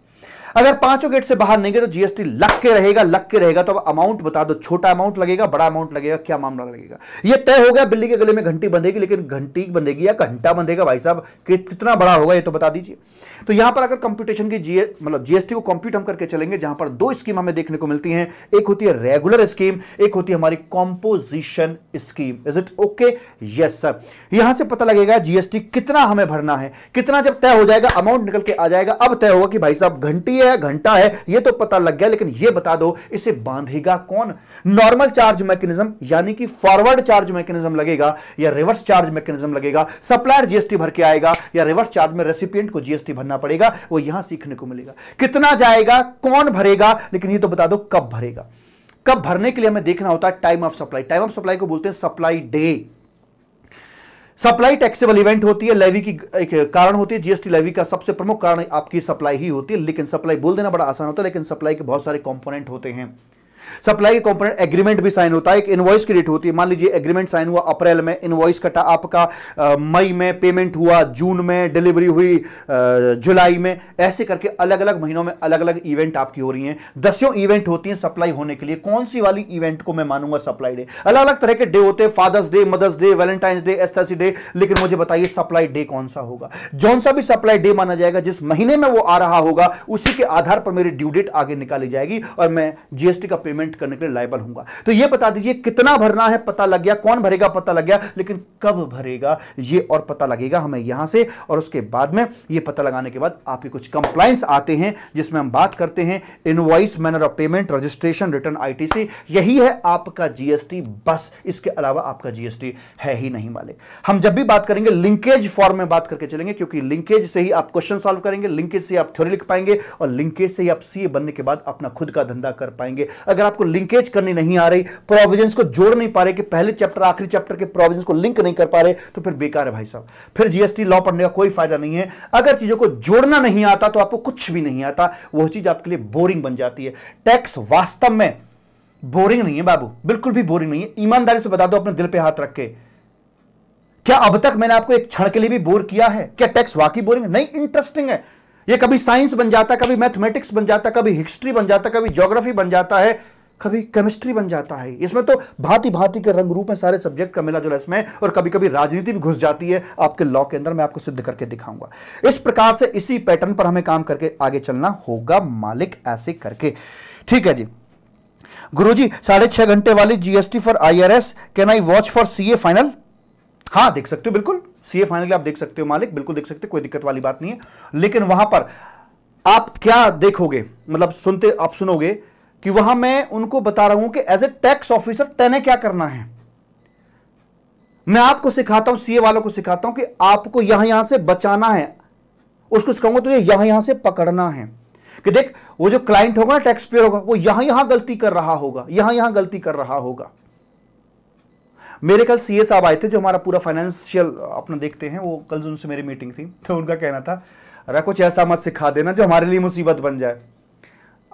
अगर पांचों गेट से बाहर नहीं गए तो जीएसटी लग के रहेगा लग के रहेगा तो अब अमाउंट बता दो छोटा अमाउंट लगेगा बड़ा अमाउंट लगेगा क्या मामला लगेगा यह तय हो गया बिल्ली के गले में घंटी बंधेगी लेकिन घंटी बंधेगी या घंटा बंधेगा भाई साहब कितना बड़ा होगा यह तो बता दीजिए तो यहां पर अगर कंप्यूटेशन की जीए मतलब जीएसटी को कंप्यूट हम करके चलेंगे जहां पर दो स्कीम हमें देखने को मिलती हैं एक होती है रेगुलर स्कीम एक होती है हमारी composition scheme is it okay yes sir यहां से पता लगेगा जीएसटी कितना हमें भरना है कितना जब तय हो जाएगा अमाउंट निकल के आ जाएगा अब तय होगा कि भाई साहब घंटी है घंटा है ये तो पता लग गया लेकिन ये बता दो इसे बांधेगा कौन नॉर्मल चार्ज मैकेनिज्म यानी कि फॉरवर्ड चार्ज मैकेनिज्म लगेगा या रिवर्स चार्ज मैकेनिज्म लगेगा सप्लायर जीएसटी भर के आएगा या रिवर्स चार्ज में रेसिपियंट को जीएसटी भरना पड़ेगा वो यहां सीखने को मिलेगा कितना जाएगा कौन भरेगा लेकिन ये तो बता दो कब भरेगा कब भरने के लिए हमें देखना होता है time of supply time of supply को बोलते हैं supply day supply taxable event होती है लेवी की एक कारण होती है जीएसटी लेवी का सबसे प्रमुख कारण आपकी सप्लाई ही होती है लेकिन सप्लाई बोल देना बड़ा आसान होता है लेकिन सप्लाई के बहुत सारे कॉम्पोनेंट होते हैं सप्लाई कंपोनेंट एग्रीमेंट भी साइन होता है एक इनवॉइस क्रिएट होती है मान लीजिए एग्रीमेंट साइन हुआ अप्रैल में इनवॉइस कटा आपका मई में पेमेंट हुआ जून में डिलीवरी हुई जुलाई में ऐसे करके अलग अलग महीनों में अलग अलग इवेंट आपकी हो रही है दसियों इवेंट होती है सप्लाई होने के लिए कौन सी वाली इवेंट को मैं मानूंगा सप्लाई डे अलग अलग तरह के डे होते हैं father's day mother's day valentine's day एस्थेसी डे लेकिन मुझे बताइए सप्लाई डे कौन सा होगा जौन सा भी सप्लाई डे माना जाएगा जिस महीने में वो आ रहा होगा उसी के आधार पर मेरी ड्यू डेट आगे निकाली जाएगी और मैं जीएसटी का पेमेंट पेमेंट करने के लिए लाइबल होंगे तो यह बता दीजिए कितना भरना है पता लग गया कौन भरेगा पता लग गया लेकिन कब भरेगा यह और पता लगेगा हमें यहां से और उसके बाद में यह पता लगाने के बाद आपके कुछ कंप्लाइंस आते हैं जिसमें हम बात करते हैं invoice manner of payment registration return आई यही है आपका जीएसटी बस इसके अलावा आपका जीएसटी है ही नहीं वाले हम जब भी बात करेंगे लिंकेज फॉर्म में बात करके चलेंगे क्योंकि लिंकेज से ही आप क्वेश्चन सॉल्व करेंगे लिंकेज से आप थ्योरी लिख पाएंगे और लिंकेज से ही आप सीए बनने के बाद अपना खुद का धंधा कर पाएंगे अगर अगर आपको लिंकेज करनी नहीं आ रही प्रोविजंस को जोड़ नहीं पा रहे कि पहले चैप्टर आखिरी चैप्टर के प्रोविजंस को लिंक नहीं कर पा रहे तो फिर बेकार है भाई साहब फिर जीएसटी लॉ पढ़ने का कोई फायदा नहीं है अगर चीजों को जोड़ना नहीं आता तो आपको कुछ भी नहीं आता वह चीज आपके लिए बोरिंग बन जाती है टैक्स वास्तव में बोरिंग नहीं है बाबू बिल्कुल भी बोरिंग नहीं है ईमानदारी से बता दो अपने दिल पे हाथ रख के क्या अब तक मैंने आपको एक क्षण के लिए भी बोर किया है क्या टैक्स वाकई बोरिंग है नहीं इंटरेस्टिंग है ये कभी साइंस बन जाता कभी मैथमेटिक्स बन जाता कभी हिस्ट्री बन जाता कभी ज्योग्राफी बन जाता है कभी केमिस्ट्री बन जाता है इसमें तो भांति भांति के रंग रूप में सारे सब्जेक्ट का मिला जुला इसमें और कभी कभी राजनीति भी घुस जाती है आपके लॉ के अंदर मैं आपको सिद्ध करके दिखाऊंगा इस प्रकार से इसी पैटर्न पर हमें काम करके आगे चलना होगा मालिक ऐसे करके ठीक है जी गुरुजी साढ़े छह घंटे वाली GST for IRS can I watch for CA final हाँ देख सकते हो बिल्कुल सीए फाइनल आप देख सकते हो मालिक बिल्कुल देख सकते हो कोई दिक्कत वाली बात नहीं है लेकिन वहां पर आप क्या देखोगे मतलब सुनते आप सुनोगे कि वहां मैं उनको बता रहा हूं कि एज ए टैक्स ऑफिसर तेने क्या करना है मैं आपको सिखाता हूं सीए वालों को सिखाता हूं कि आपको यहां यहां से बचाना है उसको सिखाऊंगा तो ये यहां यहां से पकड़ना है कि देख वो जो क्लाइंट होगा ना टैक्स पेयर होगा वो यहां यहां गलती कर रहा होगा यहां यहां गलती कर रहा होगा मेरे कल सीए साहब आए थे जो हमारा पूरा फाइनेंशियल अपना देखते हैं वो कल उनसे मेरी मीटिंग थी तो उनका कहना था अरे कुछ ऐसा मत सिखा देना जो हमारे लिए मुसीबत बन जाए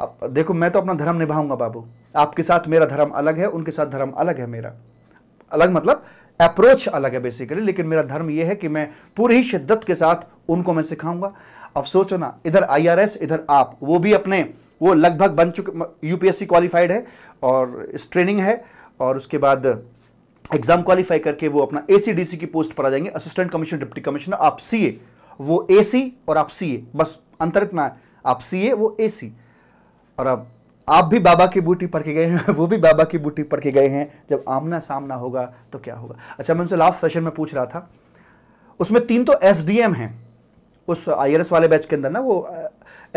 अब देखो मैं तो अपना धर्म निभाऊंगा बाबू आपके साथ मेरा धर्म अलग है उनके साथ धर्म अलग है मेरा अलग मतलब अप्रोच अलग है बेसिकली लेकिन मेरा धर्म यह है कि मैं पूरी शिद्दत के साथ उनको मैं सिखाऊंगा अब सोचो ना इधर आईआरएस इधर आप वो भी अपने वो लगभग बन चुके यूपीएससी क्वालिफाइड है और ट्रेनिंग है और उसके बाद एग्जाम क्वालिफाई करके वो अपना एसीडीसी की पोस्ट पर आ जाएंगे असिस्टेंट कमिश्नर डिप्टी कमिश्नर आप सीए वो एसी और आप सीए बस अंतरित में आप सीए वो एसी और अब आप भी बाबा की बूटी पढ़ के गए हैं वो भी बाबा की बूटी पढ़ के गए हैं जब आमना सामना होगा तो क्या होगा अच्छा मैं उनसे लास्ट सेशन में पूछ रहा था उसमें तीन तो एस हैं उस आई वाले बैच के अंदर ना वो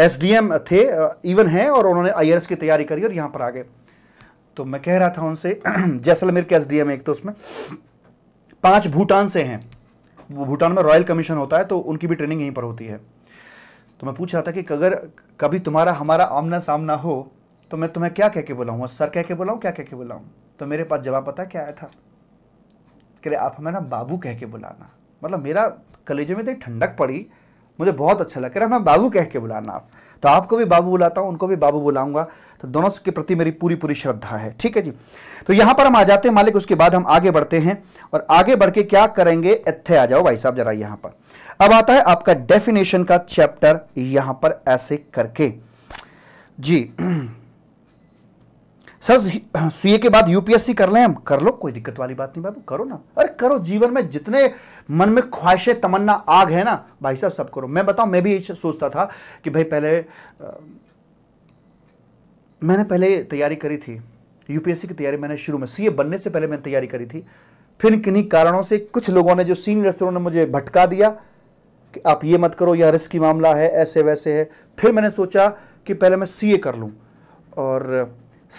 एस थे इवन हैं और उन्होंने आई की तैयारी करी और यहाँ पर आ गए तो मैं कह रहा था उनसे जैसलमेर के एस एक तो उसमें पांच भूटान से हैं भूटान में रॉयल कमीशन होता है तो उनकी भी ट्रेनिंग यहीं पर होती है तो मैं पूछ रहा था कि अगर कभी तुम्हारा हमारा आमना सामना हो तो मैं तुम्हें क्या कह के बुलाऊँ सर कह के बुलाऊँ क्या कह के बुलाऊँ तो मेरे पास जवाब पता क्या आया था कि आप हमें ना बाबू कह के बुलाना मतलब मेरा कलेजे में तो ठंडक पड़ी मुझे बहुत अच्छा लग रहा है मैं बाबू कह के बुलाना आप तो आपको भी बाबू बुलाता हूँ उनको भी बाबू बुलाऊंगा तो दोनों के प्रति मेरी पूरी पूरी श्रद्धा है ठीक है जी तो यहाँ पर हम आ जाते हैं मालिक उसके बाद हम आगे बढ़ते हैं और आगे बढ़ के क्या करेंगे इत्थे आ जाओ भाई साहब जरा यहाँ पर अब आता है आपका डेफिनेशन का चैप्टर यहां पर ऐसे करके जी सर सीए के बाद यूपीएससी कर लें हम कर लो कोई दिक्कत वाली बात नहीं बाबू करो ना अरे करो जीवन में जितने मन में ख्वाहिशें तमन्ना आग है ना भाई साहब सब करो मैं बताऊं मैं भी सोचता था कि भाई पहले आ, मैंने पहले तैयारी करी थी यूपीएससी की तैयारी मैंने शुरू में सीए बनने से पहले मैंने तैयारी करी थी फिर किन्हीं कारणों से कुछ लोगों ने जो सीनियर ने मुझे भटका दिया कि आप ये मत करो या रिस्क मामला है ऐसे वैसे है फिर मैंने सोचा कि पहले मैं सी कर लूँ और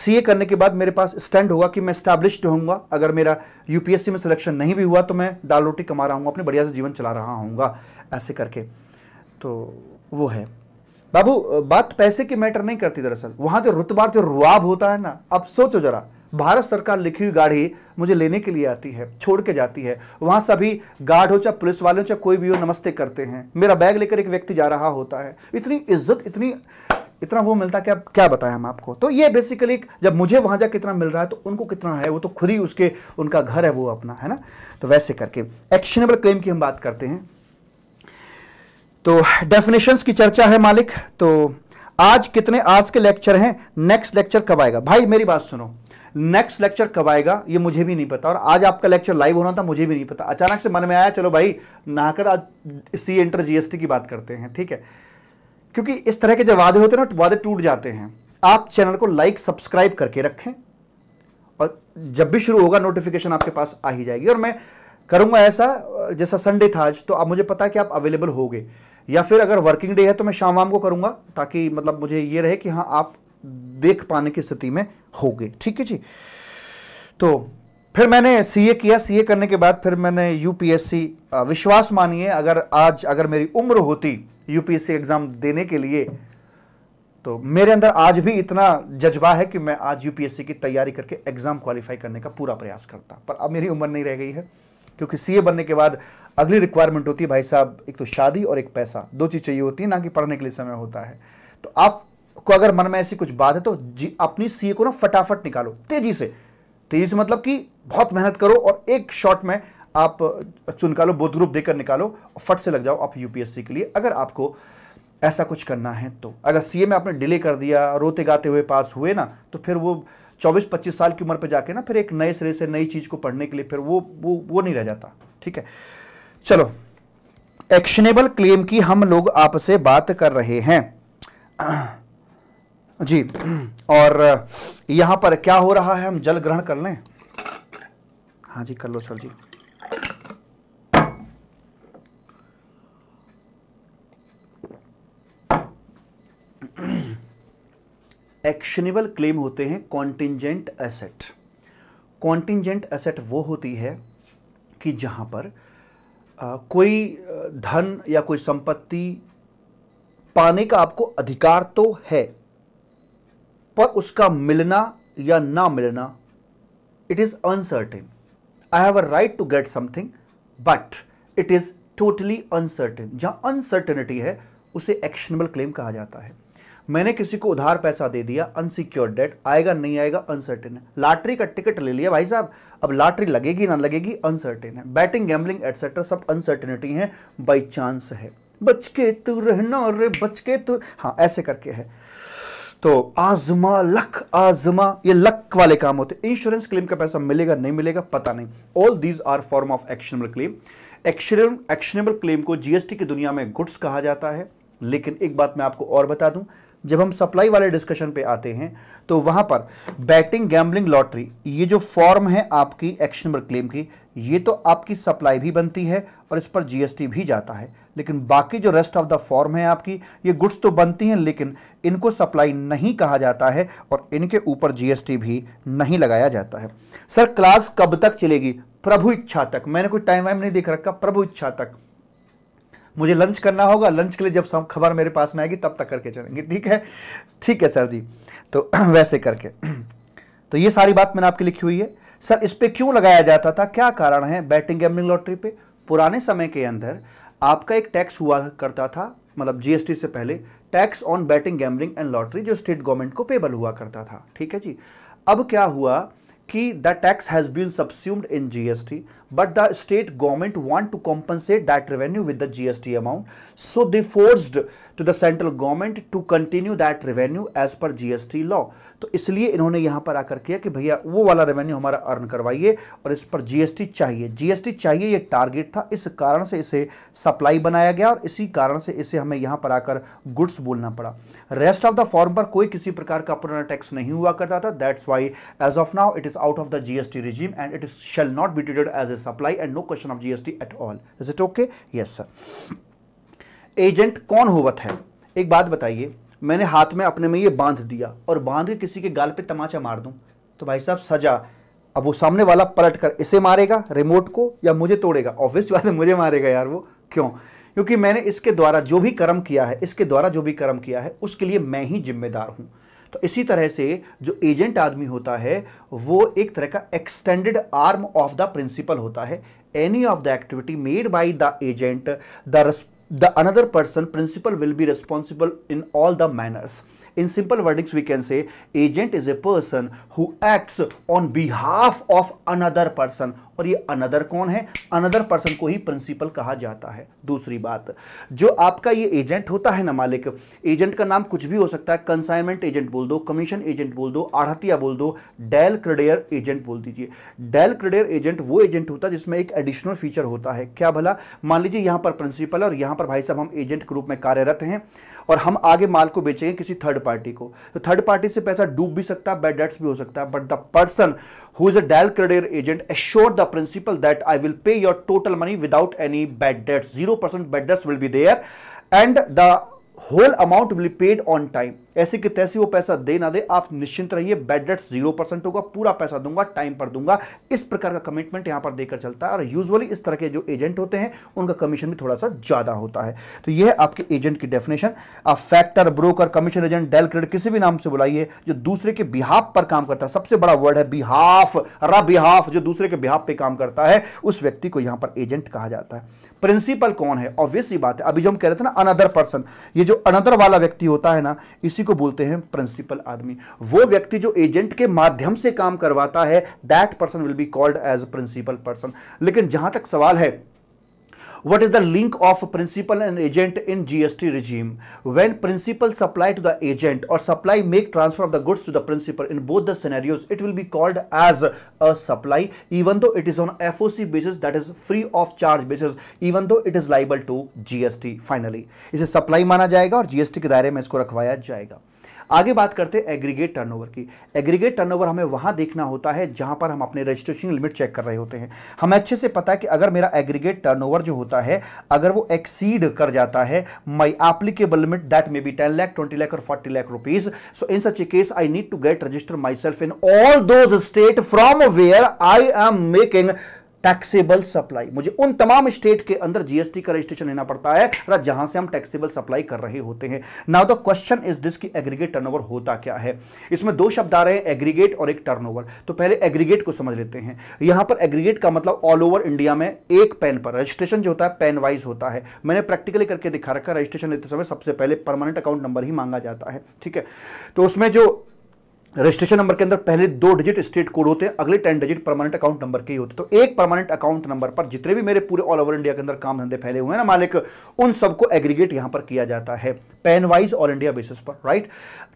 सी करने के बाद मेरे पास स्टैंड होगा कि मैं स्टैब्लिश होऊंगा अगर मेरा यूपीएससी में सिलेक्शन नहीं भी हुआ तो मैं दाल रोटी कमा रहा हूँ अपने बढ़िया से जीवन चला रहा हूँ ऐसे करके तो वो है बाबू बात पैसे की मैटर नहीं करती दरअसल वहाँ जो रुतबार जो रुआब होता है ना आप सोचो जरा भारत सरकार लिखी हुई गाड़ी मुझे लेने के लिए आती है छोड़ के जाती है वहाँ सभी गार्ड हो चाहे पुलिस वाले हो चाहे कोई भी हो नमस्ते करते हैं मेरा बैग लेकर एक व्यक्ति जा रहा होता है इतनी इज्जत इतनी इतना वो मिलता है क्या बताया हम आपको तो ये बेसिकली जब मुझे वहाँ जा कितना मिल रहा है तो उनको कितना है वो तो खुद ही उसके उनका घर है वो अपना है ना तो वैसे करके एक्शनेबल क्लेम की हम बात करते हैं तो डेफिनेशंस की चर्चा है मालिक तो आज कितने आज के लेक्चर हैं नेक्स्ट लेक्चर कब आएगा भाई मेरी बात सुनो नेक्स्ट लेक्चर कब आएगा ये मुझे भी नहीं पता और आज आपका लेक्चर लाइव होना था मुझे भी नहीं पता अचानक से मन में आया चलो भाई नहाकर आज सी एंटर जीएसटी की बात करते हैं ठीक है क्योंकि इस तरह के जो वादे होते हैं ना तो वादे टूट जाते हैं आप चैनल को लाइक सब्सक्राइब करके रखें और जब भी शुरू होगा नोटिफिकेशन आपके पास आ ही जाएगी और मैं करूंगा ऐसा जैसा संडे था आज तो अब मुझे पता है कि आप अवेलेबल होगे या फिर अगर वर्किंग डे है तो मैं शाम वाम को करूंगा ताकि मतलब मुझे ये रहे कि हाँ आप देख पाने की स्थिति में होंगे ठीक है जी तो फिर मैंने सीए किया सीए करने के बाद फिर मैंने यूपीएससी विश्वास मानिए अगर आज अगर मेरी उम्र होती यूपीएससी एग्ज़ाम देने के लिए तो मेरे अंदर आज भी इतना जज्बा है कि मैं आज यूपीएससी की तैयारी करके एग्ज़ाम क्वालिफाई करने का पूरा प्रयास करता पर अब मेरी उम्र नहीं रह गई है क्योंकि सीए बनने के बाद अगली रिक्वायरमेंट होती है भाई साहब एक तो शादी और एक पैसा दो चीज़ चाहिए होती है ना कि पढ़ने के लिए समय होता है तो आप को अगर मन में ऐसी कुछ बात है तो अपनी सीए को ना फटाफट निकालो तेजी से तेजी से मतलब कि बहुत मेहनत करो और एक शॉट में आप निकालो बोध ग्रुप देकर निकालो और फट से लग जाओ आप यूपीएससी के लिए अगर आपको ऐसा कुछ करना है तो अगर सीए में आपने डिले कर दिया रोते गाते हुए पास हुए ना तो फिर वो 24-25 साल की उम्र पर जाके ना फिर एक नए सिरे से नई चीज़ को पढ़ने के लिए फिर वो वो वो नहीं रह जाता ठीक है चलो एक्शनेबल क्लेम की हम लोग आपसे बात कर रहे हैं जी और यहाँ पर क्या हो रहा है हम जल ग्रहण कर लें हाँ जी कर लो सर जी एक्शनेबल क्लेम होते हैं कॉन्टिजेंट एसेट कॉन्टिजेंट एसेट वो होती है कि जहां पर आ, कोई धन या कोई संपत्ति पाने का आपको अधिकार तो है पर उसका मिलना या ना मिलना it is uncertain I have a right to get something but it is totally uncertain जहां अनसर्टेनिटी है उसे एक्शनेबल क्लेम कहा जाता है मैंने किसी को उधार पैसा दे दिया अनसिक्योर डेट आएगा नहीं आएगा अनसर्टेन है लॉटरी का टिकट ले लिया भाई साहब अब लॉटरी लगेगी ना लगेगी अनसर्टेन है बैटिंग गैम्बलिंग एटसेट्रा सब अनसर्टेनिटी है बाई चांस है बच के तू रहना रे बच के तू हाँ ऐसे करके है तो आजमा लख आजमा ये लक वाले काम होते इंश्योरेंस क्लेम का पैसा मिलेगा नहीं मिलेगा पता नहीं all these are form of actionable claim action actionable claim को जीएसटी की दुनिया में गुड्स कहा जाता है लेकिन एक बात मैं आपको और बता दूं जब हम सप्लाई वाले डिस्कशन पे आते हैं तो वहां पर बैटिंग गैम्बलिंग लॉटरी ये जो फॉर्म है आपकी एक्शनेबल क्लेम की ये तो आपकी सप्लाई भी बनती है और इस पर जीएसटी भी जाता है लेकिन बाकी जो रेस्ट ऑफ द फॉर्म है आपकी ये गुड्स तो बनती हैं लेकिन इनको सप्लाई नहीं कहा जाता है और इनके ऊपर जीएसटी भी नहीं लगाया जाता है सर क्लास कब तक चलेगी प्रभु इच्छा तक मैंने कोई टाइम वाइम नहीं देख रखा प्रभु इच्छा तक मुझे लंच करना होगा लंच के लिए जब खबर मेरे पास में आएगी तब तक करके चलेंगे ठीक है ठीक है सर जी तो वैसे करके तो ये सारी बात मैंने आपकी लिखी हुई है सर इस पर क्यों लगाया जाता था क्या कारण है बैटिंग गैमलिंग लॉटरी पे पुराने समय के अंदर आपका एक टैक्स हुआ करता था मतलब जीएसटी से पहले tax on betting gambling and lottery जो स्टेट गवर्नमेंट को पेबल हुआ करता था ठीक है जी अब क्या हुआ कि the tax has been subsumed in GST but the state government want to compensate that revenue with the GST amount so they forced to the central government to continue that revenue as per GST law तो इसलिए इन्होंने यहां पर आकर किया कि भैया वो वाला रेवेन्यू हमारा अर्न करवाइए और इस पर जीएसटी चाहिए जीएसटी चाहिए ये टारगेट था इस कारण से इसे सप्लाई बनाया गया और इसी कारण से इसे हमें यहां पर आकर गुड्स बोलना पड़ा रेस्ट ऑफ द फॉर्म पर कोई किसी प्रकार का पुराना टैक्स नहीं हुआ करता था that's why as of now it is out of the GST regime and it is shall not be treated as a supply and no question of GST at all is it okay yes sir agent कौन होवत है एक बात बताइए मैंने हाथ में अपने में ये बांध दिया और बांध के किसी के गाल पे तमाचा मार दूं तो भाई साहब सजा अब वो सामने वाला पलट कर इसे मारेगा रिमोट को या मुझे तोड़ेगा ऑब्वियस बात है मुझे मारेगा यार वो क्यों क्योंकि मैंने इसके द्वारा जो भी कर्म किया है इसके द्वारा जो भी कर्म किया है उसके लिए मैं ही जिम्मेदार हूँ तो इसी तरह से जो एजेंट आदमी होता है वो एक तरह का extended arm of the principal होता है of the activity made by the agent the the the another person principal will be responsible in all the manners in simple words, we can say agent is a person who acts on behalf of another person और ये अनदर कौन है अनदर पर्सन को ही प्रिंसिपल कहा जाता है दूसरी बात जो आपका ये एजेंट होता है ना मालिक एजेंट का नाम कुछ भी हो सकता है कंसाइनमेंट एजेंट बोल दो कमीशन एजेंट बोल दो आढ़तिया बोल दो डेल क्रेडियर एजेंट बोल दीजिए डेल क्रेडियर एजेंट वो एजेंट होता है जिसमें एक एडिशनल फीचर होता है क्या भला मान लीजिए यहाँ पर प्रिंसिपल और यहाँ पर भाई साहब हम एजेंट के रूप में कार्यरत हैं और हम आगे माल को बेचेंगे किसी थर्ड पार्टी को तो थर्ड पार्टी से पैसा डूब भी सकता है बैड डेट्स भी हो सकता है but the person who is a del credere agent assure the the principle that I will pay your total money without any bad debts. 0% bad debts will be there and the whole amount will paid on time ऐसे कि तैसे वो पैसा दे ना दे आप निश्चिंत रहिए बेड डेट जीरो परसेंट होगा पूरा पैसा दूंगा टाइम पर दूंगा इस प्रकार का कमिटमेंट यहां पर देकर चलता है और यूजुअली इस तरह के जो एजेंट होते हैं उनका कमीशन भी थोड़ा सा ज़्यादा होता है तो यह आपके एजेंट की डेफिनेशन आप factor broker commission agent del credit किसी भी नाम से बुलाइए जो दूसरे के बिहाफ पर काम करता है सबसे बड़ा वर्ड है बिहाफ रा जो दूसरे के बिहाफ पर काम करता है उस व्यक्ति को यहां पर एजेंट कहा जाता है प्रिंसिपल कौन है ऑब्वियस ही बात है अभी जो हम कह रहे थे ना अनदर पर्सन ये जो अनदर वाला व्यक्ति होता है ना इसी को बोलते हैं प्रिंसिपल आदमी वो व्यक्ति जो एजेंट के माध्यम से काम करवाता है that person will be called as principal person लेकिन जहां तक सवाल है What is the link of principal and agent in GST regime? When principal supply to the agent or supply make transfer of the goods to the principal in both the scenarios, it will be called as a supply even though it is on FOC basis that is free of charge basis even though it is liable to GST finally. इसे supply माना जाएगा और GST के दायरे में इसको रखवाया जाएगा आगे बात करते हैं एग्रीगेट टर्नओवर की एग्रीगेट टर्नओवर हमें वहां देखना होता है जहां पर हम अपने रजिस्ट्रेशन लिमिट चेक कर रहे होते हैं हमें अच्छे से पता है कि अगर मेरा एग्रीगेट टर्नओवर जो होता है अगर वो एक्सीड कर जाता है my applicable limit that may be ten lakh twenty lakh और forty lakh rupees so in such a case I need to get register my in all those state from where I am making taxable supply मुझे उन तमाम स्टेट के अंदर जीएसटी का रजिस्ट्रेशन लेना पड़ता है जहां से हम टैक्सेबल सप्लाई कर रहे होते हैं now the question is this की एग्रीगेट टर्नओवर होता क्या है इसमें दो शब्द आ रहे हैं एग्रीगेट और एक टर्नओवर तो पहले एग्रीगेट को समझ लेते हैं यहां पर एग्रीगेट का मतलब ऑल ओवर इंडिया में एक पेन पर रजिस्ट्रेशन जो होता है पेन वाइज होता है मैंने प्रैक्टिकली करके दिखा रखा रजिस्ट्रेशन लेते समय सबसे पहले परमानेंट अकाउंट नंबर ही मांगा जाता है ठीक है तो उसमें जो रजिस्ट्रेशन नंबर के अंदर पहले दो डिजिट स्टेट कोड होते हैं अगले ten digit permanent account number के ही होते हैं तो एक परमानेंट अकाउंट नंबर पर जितने भी मेरे पूरे ऑल ओवर इंडिया के अंदर काम धंधे फैले हुए हैं ना मालिक उन सबको एग्रीगेट यहां पर किया जाता है PAN wise all India basis पर राइट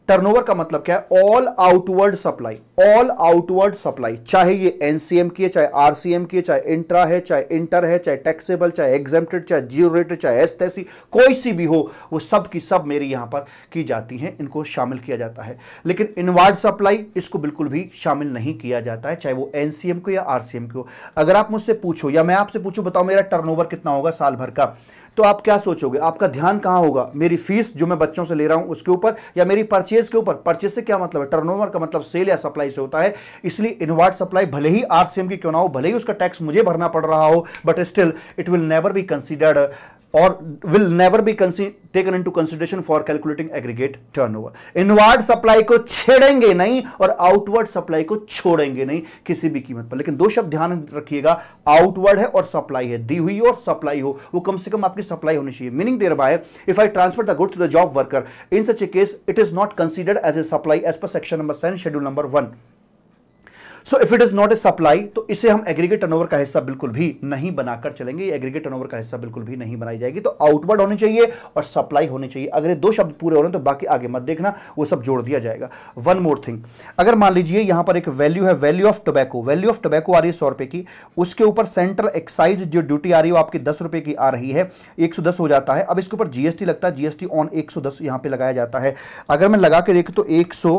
टर्नओवर का मतलब क्या है all outward supply all outward supply चाहे ये एनसीएम की है चाहे आरसीएम की है चाहे इंट्रा है चाहे इंटर है चाहे टैक्सेबल चाहे एग्जेप्टेड चाहे जीरो रेटेड चाहे एस तैसी कोई सी भी हो वो सब की सब मेरी यहां पर की जाती है इनको शामिल किया जाता है लेकिन इनवार्ड सप्लाई इसको बिल्कुल भी शामिल नहीं किया जाता है चाहे वो एनसीएम को या आरसीएम को अगर आप मुझसे पूछो या मैं आपसे पूछूं बताओ मेरा टर्नओवर कितना होगा साल भर का तो आप क्या सोचोगे आपका ध्यान कहाँ होगा मेरी फीस जो मैं बच्चों से ले रहा हूँ उसके ऊपर या मेरी परचेज के ऊपर परचेज से क्या मतलब है टर्नओवर का मतलब सेल या सप्लाई से होता है इसलिए इनवर्ट सप्लाई भले ही आरसीएम की क्यों ना हो भले ही उसका टैक्स मुझे भरना पड़ रहा हो but still it will never be considered और will never be taken into consideration for calculating aggregate turnover inward supply को छेड़ेंगे नहीं और आउटवर्ड सप्लाई को छोड़ेंगे नहीं किसी भी कीमत पर लेकिन दो शब्द ध्यान रखिएगा आउटवर्ड है और सप्लाई है दी हुई और सप्लाई हो वो कम से कम आपकी सप्लाई होनी चाहिए meaning thereby if I transfer the good to the job worker in such a case it is not considered as a supply as per section number seven schedule number one so if it is not a supply तो इसे हम एग्रीगेट टर्नओवर का हिस्सा बिल्कुल भी नहीं बनाकर चलेंगे एग्रीगेट टर्नओवर का हिस्सा बिल्कुल भी नहीं बनाई जाएगी तो आउटवर्ड होनी चाहिए और सप्लाई होनी चाहिए अगर ये दो शब्द पूरे हो रहे हैं तो बाकी आगे मत देखना वो सब जोड़ दिया जाएगा वन मोर थिंग अगर मान लीजिए यहां पर एक वैल्यू है value of tobacco value of tobacco आ रही है सौ रुपए की उसके ऊपर सेंट्रल एक्साइज जो ड्यूटी आ रही है वो आपकी दस रुपए की आ रही है एक सौ दस हो जाता है अब इसके ऊपर जीएसटी लगता है जीएसटी ऑन एक सौ दस यहां पर लगाया जाता है अगर मैं लगा के देखू तो एक सौ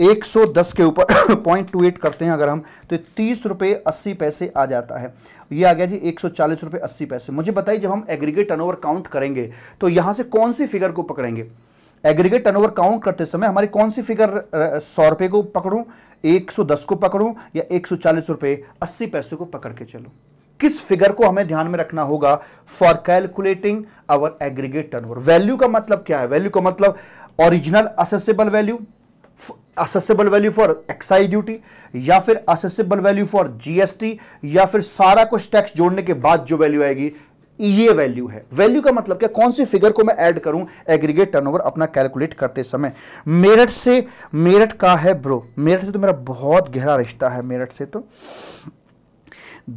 110 के ऊपर पॉइंट टू एट करते हैं अगर हम तो तीस रुपये अस्सी पैसे आ जाता है ये आ गया जी एक सौ चालीस रुपये अस्सी पैसे मुझे बताइए जब हम एग्रीगेट टर्नओवर काउंट करेंगे तो यहाँ से कौन सी फिगर को पकड़ेंगे एग्रीगेट टर्नओवर काउंट करते समय हमारी कौन सी फिगर सौ रुपये को पकड़ूँ एक सौ दस को पकड़ूँ या एक सौ चालीस रुपये अस्सी पैसे को पकड़ के चलूँ किस फिगर को हमें ध्यान में रखना होगा for calculating our aggregate turnover value का मतलब क्या है वैल्यू का मतलब original assessable value assessable value for excise duty या फिर असेसिबल वैल्यू फॉर जीएसटी या फिर सारा कुछ टैक्स जोड़ने के बाद जो वैल्यू आएगी ये वैल्यू है वैल्यू का मतलब क्या कौन सी फिगर को मैं ऐड करूं एग्रीगेट टर्नओवर अपना कैलकुलेट करते समय मेरठ से मेरठ का है ब्रो मेरठ से तो मेरा बहुत गहरा रिश्ता है मेरठ से तो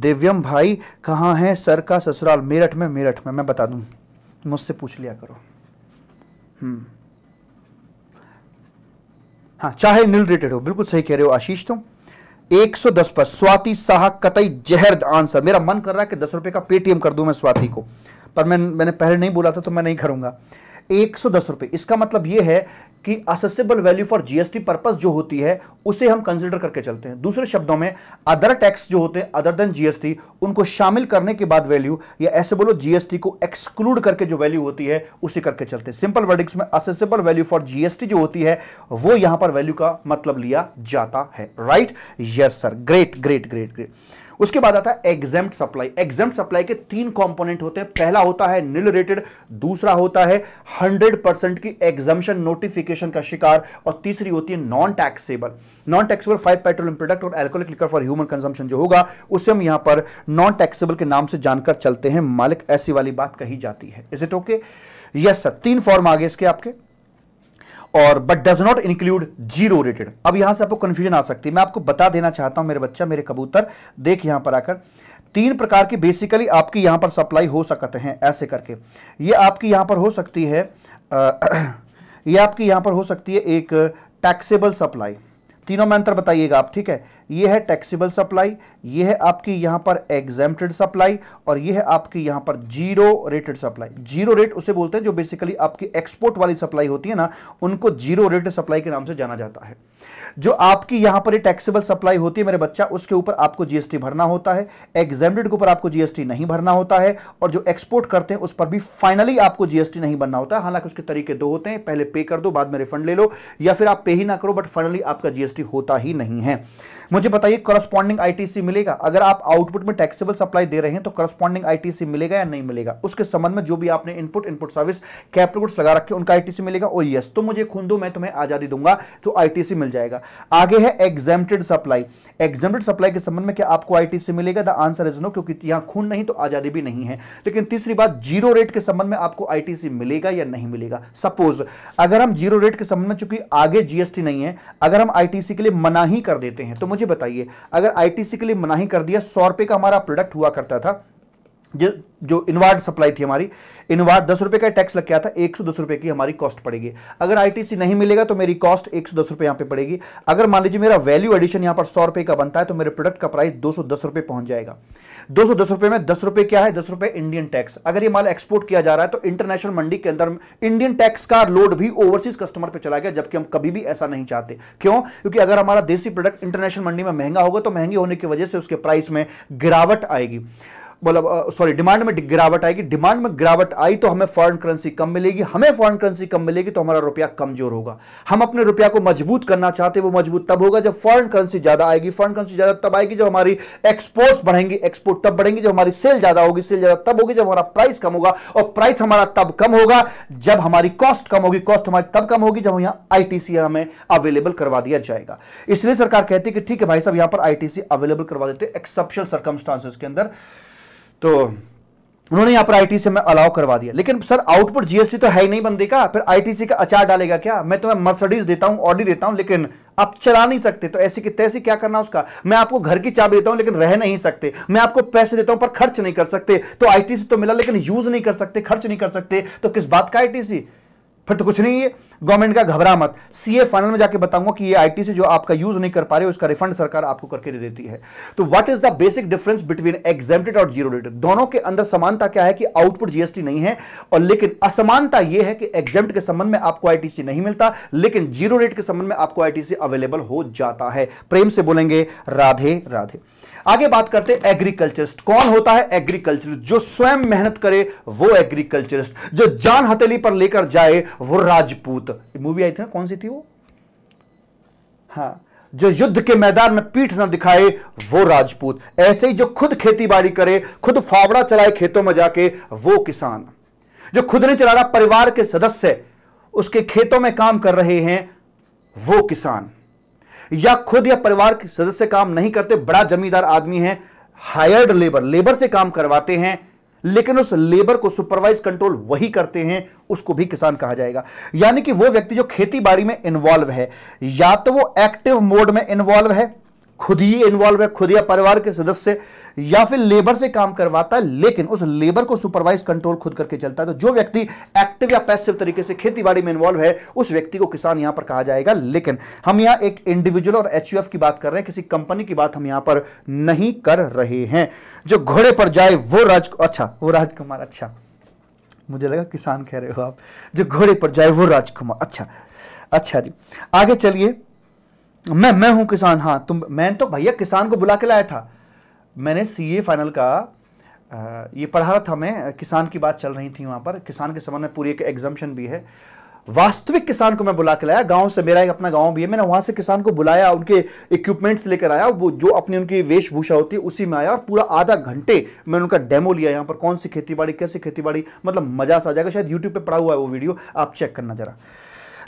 दिव्यम भाई कहाँ है सर का ससुराल मेरठ में मेरठ में मैं बता दूं मुझसे पूछ लिया करो हम्म हाँ चाहे निल रिलेटेड हो बिल्कुल सही कह रहे हो आशीष तुम 110 पर स्वाति साह कतई जहर आंसर मेरा मन कर रहा है कि दस रुपए का पेटीएम कर दूं मैं स्वाति को पर मैं मैंने पहले नहीं बोला था तो मैं नहीं करूंगा एक सौ दस रुपए इसका मतलब यह है कि assessable value for GST purpose जो होती है उसे हम कंसिडर करके चलते हैं दूसरे शब्दों में अदर टैक्स जो होते हैं अदर देन जीएसटी उनको शामिल करने के बाद वैल्यू या ऐसे बोलो जीएसटी को एक्सक्लूड करके जो वैल्यू होती है उसे करके चलते हैं सिंपल वर्डिक्स में असेसेबल वैल्यू फॉर जीएसटी जो होती है वो यहां पर वैल्यू का मतलब लिया जाता है right yes sir great great great great उसके बाद आता है एग्जाम सप्लाई एग्जाम सप्लाई के तीन कॉम्पोनेंट होते हैं पहला होता है निल रेटेड दूसरा होता है 100 परसेंट की एग्जामेशन नोटिफिकेशन का शिकार और तीसरी होती है non taxable non taxable five petroleum product और alcoholic liquor for human consumption जो होगा उसे हम यहां पर नॉन टैक्सेबल के नाम से जानकर चलते हैं मालिक ऐसी वाली बात कही जाती है is it okay yes sir तीन फॉर्म आगे इसके आपके और but does not include zero rated अब यहां से आपको कंफ्यूजन आ सकती है मैं आपको बता देना चाहता हूं मेरे बच्चा मेरे कबूतर देख यहां पर आकर तीन प्रकार की बेसिकली आपकी यहां पर सप्लाई हो सकते हैं ऐसे करके ये आपकी यहां पर हो सकती है आ, ये आपकी यहां पर हो सकती है एक टैक्सेबल सप्लाई तीनों में अंतर बताइएगा आप ठीक है ये है टैक्सीबल सप्लाई ये है आपकी यहां पर एग्जेम्प्टेड सप्लाई और ये है आपकी यहां पर zero rated supply zero rate उसे बोलते हैं जो बेसिकली आपकी एक्सपोर्ट वाली सप्लाई होती है ना उनको जीरो रेटेड सप्लाई के नाम से जाना जाता है जो आपकी यहां पर टैक्सेबल सप्लाई होती है मेरे बच्चा उसके ऊपर आपको जीएसटी भरना होता है एग्जामेड के ऊपर आपको जीएसटी नहीं भरना होता है और जो एक्सपोर्ट करते हैं उस पर भी फाइनली आपको जीएसटी नहीं भरना होता है हालांकि उसके तरीके दो होते हैं पहले पे कर दो बाद में रिफंड ले लो या फिर आप पे ही ना करो बट फाइनली आपका जीएसटी होता ही नहीं है मुझे बताइए करस्पॉन्डिंग आईटीसी मिलेगा अगर आप आउटपुट में टैक्सेबल सप्लाई दे रहे हैं तो करस्पॉन्डिंग आईटीसी मिलेगा या नहीं मिलेगा उसके संबंध में जो भी आपने input input service capital goods लगा रखे उनका आईटीसी मिलेगा ओ oh यस तो मुझे खून दो मैं तुम्हें आजादी दूंगा तो आईटीसी मिल जाएगा जाएगा आगे है एग्जेम्प्टेड सप्लाई एग्जेम्प्टेड सप्लाई के संबंध में क्या आपको आई से मिलेगा द आंसर इज नो क्योंकि यहां खून नहीं तो आजादी भी नहीं है लेकिन तीसरी बात जीरो रेट के संबंध में आपको आईटीसी मिलेगा या नहीं मिलेगा सपोज अगर हम जीरो रेट के संबंध में चूंकि आगे जीएसटी नहीं है अगर हम आईटीसी के लिए मनाही कर देते हैं तो मुझे बताइए अगर आईटीसी के लिए मनाही कर दिया सौ रुपए का हमारा प्रोडक्ट हुआ करता था जो जो इनवार्ड सप्लाई थी हमारी इनवार्ड दस रुपये का टैक्स लग गया था एक सौ दस रुपये की हमारी कॉस्ट पड़ेगी अगर आईटीसी नहीं मिलेगा तो मेरी कॉस्ट एक सौ दस रुपये यहाँ पे पड़ेगी अगर मान लीजिए मेरा वैल्यू एडिशन यहाँ पर सौ रुपये का बनता है तो मेरे प्रोडक्ट का प्राइस दो सौ दस रुपये पहुँच जाएगा दो सौ दस रुपये में दस रुपये क्या है दस रुपये इंडियन टैक्स अगर ये माल एक्सपोर्ट किया जा रहा है तो इंटरनेशनल मंडी के अंदर इंडियन टैक्स का लोड भी ओवरसीज कस्टमर पर चला गया जबकि हम कभी भी ऐसा नहीं चाहते क्यों क्योंकि अगर हमारा देसी प्रोडक्ट इंटरनेशनल मंडी में महंगा होगा तो महंगी होने की वजह से उसके प्राइस में गिरावट आएगी मतलब सॉरी डिमांड में गिरावट आएगी डिमांड में गिरावट आई तो हमें फॉरेन करेंसी कम मिलेगी हमें फॉरेन करेंसी कम मिलेगी तो हमारा रुपया कमजोर होगा हम अपने रुपया को मजबूत करना चाहते हैं वो मजबूत तब होगा जब फॉरेन करेंसी ज्यादा आएगी फॉरेन करेंसी ज्यादा तब आएगी जब हमारी एक्सपोर्ट्स बढ़ेंगी एक्सपोर्ट तब बढ़ेंगी जब हमारी सेल ज्यादा होगी सेल ज्यादा तब होगी जब हमारा प्राइस कम होगा और प्राइस हमारा तब कम होगा जब हमारी कॉस्ट कम होगी कॉस्ट हमारी तब कम होगी जब यहाँ आईटीसी हमें अवेलेबल करवा दिया जाएगा इसलिए सरकार कहती है कि ठीक है भाई साहब यहां पर आई अवेलेबल करवा देते एक्सेप्शन सर्कमस्टांसेस के अंदर तो उन्होंने यहां पर आईटीसी में अलाउ करवा दिया लेकिन सर आउटपुट जीएसटी तो है ही नहीं बंदे का फिर आईटीसी का अचार डालेगा क्या मैं तुम्हें तो मर्सडीज देता हूं ऑडी देता हूं लेकिन आप चला नहीं सकते तो ऐसी कितने तैसी क्या करना उसका मैं आपको घर की चाबी देता हूं लेकिन रह नहीं सकते मैं आपको पैसे देता हूं पर खर्च नहीं कर सकते तो आईटीसी तो मिला लेकिन यूज नहीं कर सकते खर्च नहीं कर सकते तो किस बात का आईटीसी फिर तो कुछ नहीं है गवर्नमेंट का घबरा मत सीए फाइनल में जाके बताऊंगा कि ये आईटी से जो आपका यूज नहीं कर पा रहे उसका रिफंड सरकार आपको करके दे देती है तो what is the basic difference between exempted और जीरो रेटेड दोनों के अंदर समानता क्या है कि आउटपुट जीएसटी नहीं है और लेकिन असमानता यह है कि एग्जेम्प्ट के संबंध में आपको आईटीसी नहीं मिलता लेकिन जीरो रेट के संबंध में आपको आईटीसी अवेलेबल हो जाता है प्रेम से बोलेंगे राधे राधे आगे बात करते हैं एग्रीकल्चरिस्ट कौन होता है एग्रीकल्चरिस्ट जो स्वयं मेहनत करे वो एग्रीकल्चरिस्ट जो जान हथेली पर लेकर जाए वो राजपूत मूवी आई थी ना कौन सी थी वो हाँ जो युद्ध के मैदान में पीठ ना दिखाए वो राजपूत ऐसे ही जो खुद बाड़ी करे खुद फावड़ा चलाए खेतों में जाके वो किसान जो खुद नहीं चला रहा परिवार के सदस्य उसके खेतों में काम कर रहे हैं वो किसान या खुद या परिवार के सदस्य काम नहीं करते बड़ा जमींदार आदमी है हायर्ड लेबर लेबर से काम करवाते हैं लेकिन उस लेबर को सुपरवाइज कंट्रोल वही करते हैं उसको भी किसान कहा जाएगा यानी कि वो व्यक्ति जो खेती बाड़ी में इन्वॉल्व है या तो वो एक्टिव मोड में इन्वॉल्व है खुद ही इन्वॉल्व है खुद या परिवार के सदस्य या फिर लेबर से काम करवाता है लेकिन उस लेबर को सुपरवाइज कंट्रोल खुद करके चलता है तो जो व्यक्ति एक्टिव या पैसिव तरीके से खेतीबाड़ी में इन्वॉल्व है उस व्यक्ति को किसान यहां पर कहा जाएगा लेकिन हम यहां एक इंडिविजुअल और एच की बात कर रहे हैं किसी कंपनी की बात हम यहां पर नहीं कर रहे हैं जो घोड़े पर जाए वो राज अच्छा वो राजकुमार अच्छा मुझे लगा किसान कह रहे हो आप जो घोड़े पर जाए वो राजकुमार अच्छा अच्छा जी आगे चलिए मैं मैं हूं किसान हाँ तुम मैं तो भैया किसान को बुला के लाया था मैंने सीए फाइनल का आ, ये पढ़ा रहा था मैं किसान की बात चल रही थी वहां पर किसान के संबंध में पूरी एक एग्जामेशन भी है वास्तविक किसान को मैं बुला के लाया गांव से मेरा एक अपना गांव भी है मैंने वहां से किसान को बुलाया उनके इक्विपमेंट्स लेकर आया वो जो अपनी उनकी वेशभूषा होती है उसी में आया और पूरा आधा घंटे मैंने उनका डेमो लिया यहां पर कौन सी खेती बाड़ी कैसी खेती बाड़ी मतलब मजा सा जाएगा शायद यूट्यूब पर पड़ा हुआ है वो वीडियो आप चेक करना जरा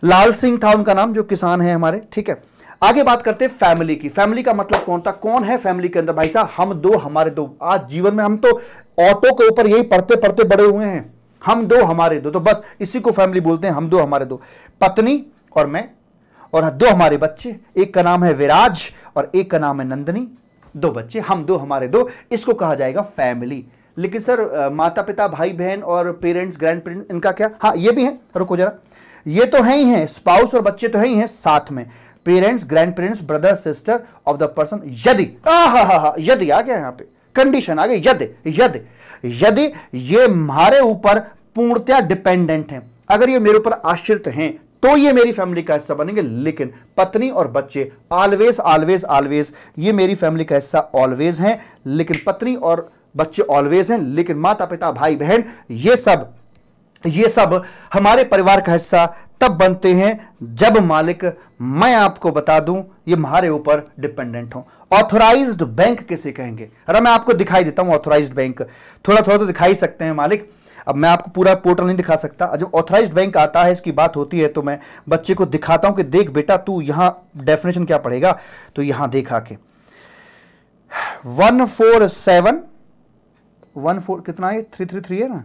लाल सिंह था उनका नाम जो किसान है हमारे ठीक है आगे बात करते हैं फैमिली की फैमिली का मतलब कौन था कौन है फैमिली के अंदर भाई साहब हम दो हमारे दो आज जीवन में हम तो ऑटो के ऊपर यही पढ़ते पढ़ते बड़े हुए हैं हम दो हमारे दो तो बस इसी को फैमिली बोलते हैं हम दो हमारे दो पत्नी और मैं और दो हमारे बच्चे एक का नाम है विराज और एक का नाम है नंदनी दो बच्चे हम दो हमारे दो इसको कहा जाएगा फैमिली लेकिन सर माता पिता भाई बहन और पेरेंट्स ग्रैंड पेरेंट्स इनका क्या हाँ ये भी है रुको जरा ये तो है ही हैं स्पाउस और बच्चे तो है ही हैं साथ में parents grand parents brother sister of the person यदि यदि आ गया यहां पे कंडीशन आ गई यदि यदि यदि ये हमारे ऊपर पूर्णतया डिपेंडेंट हैं अगर ये मेरे ऊपर आश्रित हैं तो ये मेरी फैमिली का हिस्सा बनेंगे लेकिन पत्नी और बच्चे ऑलवेज ऑलवेज ऑलवेज ये मेरी फैमिली का हिस्सा ऑलवेज हैं लेकिन पत्नी और बच्चे ऑलवेज हैं लेकिन माता पिता भाई बहन ये सब ये सब हमारे परिवार का हिस्सा तब बनते हैं जब मालिक मैं आपको बता दूं ये हमारे ऊपर डिपेंडेंट हो ऑथोराइज्ड बैंक किसे कहेंगे अरे मैं आपको दिखाई देता हूं ऑथोराइज्ड बैंक थोड़ा थोड़ा तो दिखाई सकते हैं मालिक अब मैं आपको पूरा पोर्टल नहीं दिखा सकता जब ऑथोराइज बैंक आता है इसकी बात होती है तो मैं बच्चे को दिखाता हूं कि देख बेटा तू यहां डेफिनेशन क्या पड़ेगा तो यहां देखा के one four seven one four कितना है थ्री थ्री थ्री है ना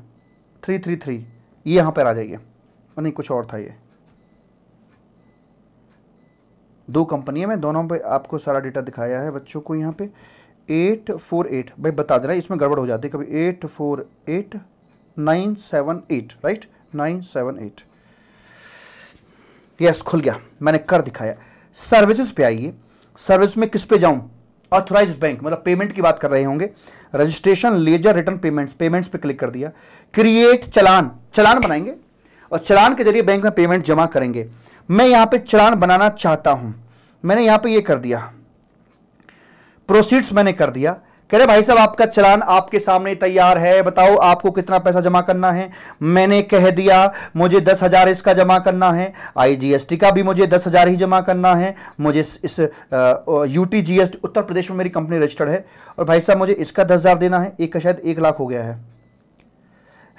थ्री थ्री थ्री ये यहां पर आ जाइए नहीं कुछ और था ये दो कंपनियां मैं दोनों पे आपको सारा डेटा दिखाया है बच्चों को यहाँ पे एट फोर एट भाई बता देना इसमें गड़बड़ हो जाती है कभी eight four eight nine seven eight right nine seven eight yes खुल गया मैंने कर दिखाया सर्विसेज पे आइए सर्विस में किस पे जाऊं ऑथोराइज बैंक मतलब पेमेंट की बात कर रहे होंगे registration ledger return payments payments पे क्लिक कर दिया क्रिएट चलान चलान बनाएंगे और चलान के जरिए बैंक में पेमेंट जमा करेंगे मैं यहां पे चलान बनाना चाहता हूं मैंने यहां पे ये कर दिया प्रोसीड्स मैंने कर दिया कह रहे भाई साहब आपका चलान आपके सामने तैयार है बताओ आपको कितना पैसा जमा करना है मैंने कह दिया मुझे दस हज़ार इसका जमा करना है आईजीएसटी का भी मुझे दस हज़ार ही जमा करना है मुझे इस, इस उत्तर प्रदेश में मेरी कंपनी रजिस्टर्ड है और भाई साहब मुझे इसका दस हज़ार देना है एक का शायद एक लाख हो गया है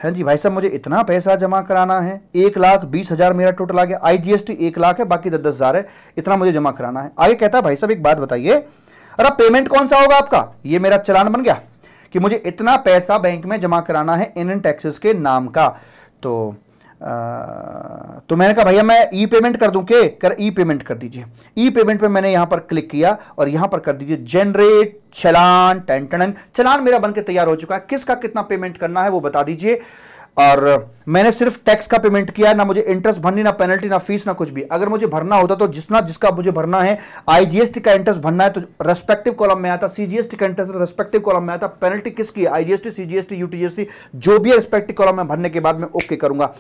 हैं जी भाई साहब मुझे इतना पैसा जमा कराना है एक लाख बीस हज़ार मेरा टोटल आ गया आई जी एस टी एक लाख है बाकी दस दस हज़ार है इतना मुझे जमा कराना है आगे कहता है भाई साहब एक बात बताइए अरे पेमेंट कौन सा होगा आपका ये मेरा चलान बन गया कि मुझे इतना पैसा बैंक में जमा कराना है इन इन टैक्सेस के नाम का तो तो मैंने कहा भैया मैं ई पेमेंट कर दूं के कर ई पेमेंट कर दीजिए ई पेमेंट पे मैंने यहां पर क्लिक किया और यहां पर कर दीजिए जनरेट चलान टेंटन चलान मेरा बनकर तैयार हो चुका है किसका कितना पेमेंट करना है वो बता दीजिए और मैंने सिर्फ टैक्स का पेमेंट किया ना मुझे इंटरेस्ट भरनी ना पेनल्टी ना फीस ना कुछ भी अगर मुझे भरना होता तो जिसना जिसका मुझे भरना है आईजीएसटी का इंटरेस्ट भरना है तो रेस्पेक्टिव कॉलम में आता सीजीएसटी का इंटरेस्ट रेस्पेक्टिव कॉलम में आता पेनल्टी किसकी आईजीएसटी सीजीएसटी यूटीजीएसटी जो भी रेस्पेक्टिव कॉलम में भरने के बाद में ओके करूंगा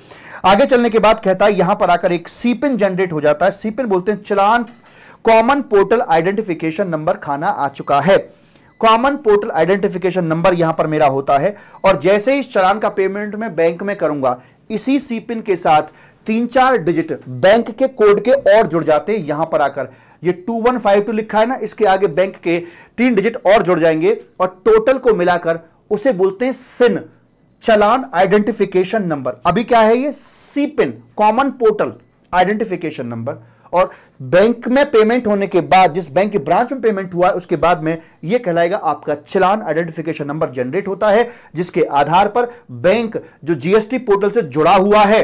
आगे चलने के बाद कहता है यहां पर आकर एक सीपिन जनरेट हो जाता है सीपिन बोलते हैं challan common portal identification number खाना आ चुका है कॉमन पोर्टल आइडेंटिफिकेशन नंबर यहां पर मेरा होता है और जैसे ही इस चलान का पेमेंट मैं बैंक में करूंगा इसी सीपिन के साथ तीन चार डिजिट बैंक के कोड के और जुड़ जाते हैं यहां पर आकर ये टू वन फाइव टू लिखा है ना इसके आगे बैंक के तीन डिजिट और जुड़ जाएंगे और टोटल को मिलाकर उसे बोलते हैं सिन चलान आइडेंटिफिकेशन नंबर अभी क्या है ये CPIN common portal identification number और बैंक में पेमेंट होने के बाद जिस बैंक की ब्रांच में पेमेंट हुआ है उसके बाद में यह कहलाएगा आपका चलान आइडेंटिफिकेशन नंबर जनरेट होता है जिसके आधार पर बैंक जो जीएसटी पोर्टल से जुड़ा हुआ है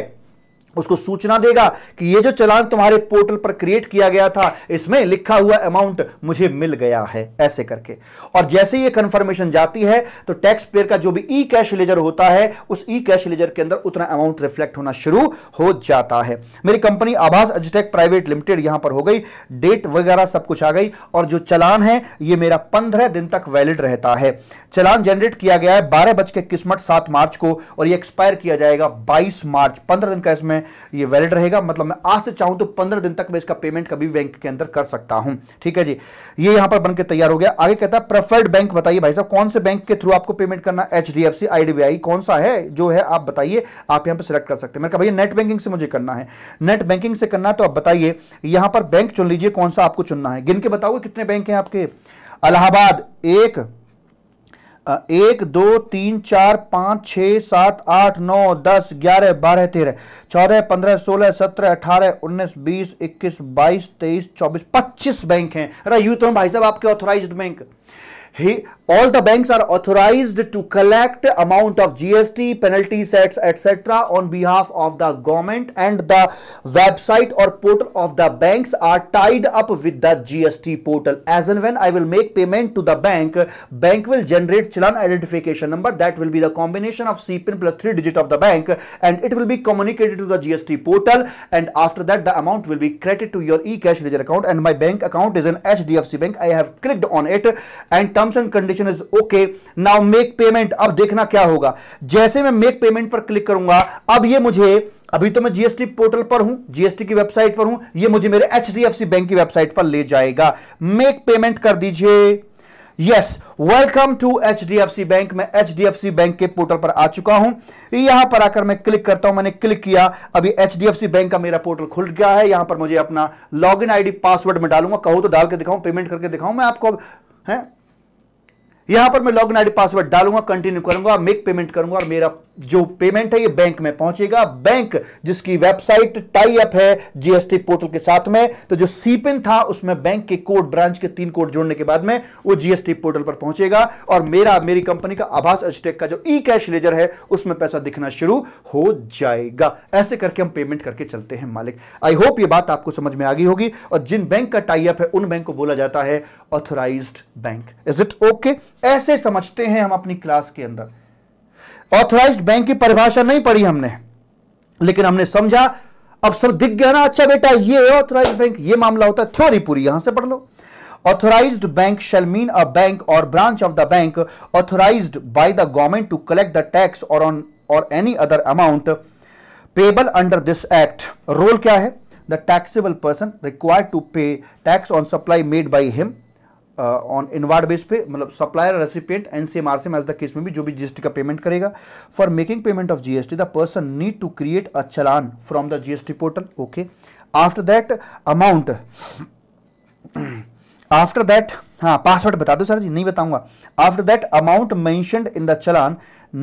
उसको सूचना देगा कि ये जो चलान तुम्हारे पोर्टल पर क्रिएट किया गया था इसमें लिखा हुआ अमाउंट मुझे मिल गया है ऐसे करके और जैसे ये कंफर्मेशन जाती है तो टैक्स पेयर का जो भी ई कैश लेजर होता है उस ई कैश लेजर के अंदर उतना अमाउंट रिफ्लेक्ट होना शुरू हो जाता है मेरी कंपनी आभास अजटेक प्राइवेट लिमिटेड यहां पर हो गई डेट वगैरह सब कुछ आ गई और जो चलान है ये मेरा पंद्रह दिन तक वैलिड रहता है चलान जनरेट किया गया है बारह बज के किस्मत सात मार्च को और ये एक्सपायर किया जाएगा बाईस मार्च पंद्रह दिन का इसमें ये वैलिड रहेगा मतलब मैं आज से चाहूं तो पंद्रह दिन तक मैं इसका पेमेंट कभी भी बैंक के अंदर कर सकता हूं ठीक है जी ये यहां पर बनकर तैयार हो गया आगे कहता है प्रेफर्ड बैंक बताइए भाई साहब कौन से बैंक के थ्रू आपको पेमेंट करना H D F C I D B I कौन सा है जो है आप बताइए आप यहां पर सिलेक्ट कर सकते हैं मैंने कहा भैया नेट बैंकिंग से मुझे करना है नेट बैंकिंग से करना है तो आप बताइए यहां पर बैंक चुन लीजिए कौन सा आपको चुनना है गिन के बताओ कितने बैंक हैं आपके इलाहाबाद एक एक दो तीन चार पाँच छः सात आठ नौ दस ग्यारह बारह तेरह चौदह पंद्रह सोलह सत्रह अठारह उन्नीस बीस इक्कीस बाईस तेईस चौबीस पच्चीस बैंक हैं अरे यू तो भाई साहब आपके authorised bank He, all the banks are authorized to collect amount of GST, penalty sets, etc. on behalf of the government and the website or portal of the banks are tied up with the GST portal. As and when I will make payment to the bank, bank will generate challan identification number that will be the combination of CPIN plus 3 digit of the bank and it will be communicated to the GST portal and after that the amount will be credited to your e-cash ledger account and my bank account is an HDFC bank. I have clicked on it and terms and condition is okay now make payment अब देखना क्या होगा जैसे मैं मेक पेमेंट पर क्लिक करूंगा अब ये मुझे अभी तो मैं जीएसटी पोर्टल पर हूं जीएसटी की वेबसाइट पर हूं ये मुझे मेरे एच बैंक की वेबसाइट पर ले जाएगा मेक पेमेंट कर दीजिए yes welcome to HDFC bank मैं एचडीएफसी बैंक के पोर्टल पर आ चुका हूं यहां पर आकर मैं क्लिक करता हूं मैंने क्लिक किया अभी एचडीएफसी बैंक का मेरा पोर्टल खुल गया है यहां पर मुझे अपना लॉगिन आईडी पासवर्ड में डालूंगा कहो तो डाल के दिखाऊं पेमेंट करके दिखाऊं मैं आपको है यहां पर मैं लॉगिन आईडी पासवर्ड डालूंगा कंटिन्यू करूंगा मेक पेमेंट करूंगा और मेरा जो पेमेंट है ये बैंक में पहुंचेगा बैंक जिसकी वेबसाइट टाई अप है जीएसटी पोर्टल के साथ में तो जो सीपिन था उसमें बैंक के कोड ब्रांच के तीन कोड जोड़ने के बाद में वो जीएसटी पोर्टल पर पहुंचेगा और मेरा मेरी कंपनी का आभास अजटेक का जो ई कैश लेजर है उसमें पैसा दिखना शुरू हो जाएगा ऐसे करके हम पेमेंट करके चलते हैं मालिक आई होप ये बात आपको समझ में आ गई होगी और जिन बैंक का टाई अप है उन बैंक को बोला जाता है authorise bank is it okay ऐसे समझते हैं हम अपनी क्लास के अंदर ऑथराइज्ड बैंक की परिभाषा नहीं पढ़ी हमने लेकिन हमने समझा अब सर दिख गया ना अच्छा बेटा ये ऑथराइज्ड बैंक ये मामला होता है थ्योरी पूरी यहां से पढ़ लो authorise bank shall mean a bank or branch of the bank authorise by the government to collect the tax or on or any other amount payable under this act role क्या है the taxable person required to pay tax on supply made by him on inward base pay मतलब सप्लायर रेसिपिएंट एनसीएमआर से मैच द केस में भी जो भी जीएसटी का पेमेंट करेगा for making payment of GST the person need to create a challan from the GST portal okay after that amount after that हाँ पासवर्ड बता दो सर जी नहीं बताऊंगा after that amount mentioned in the challan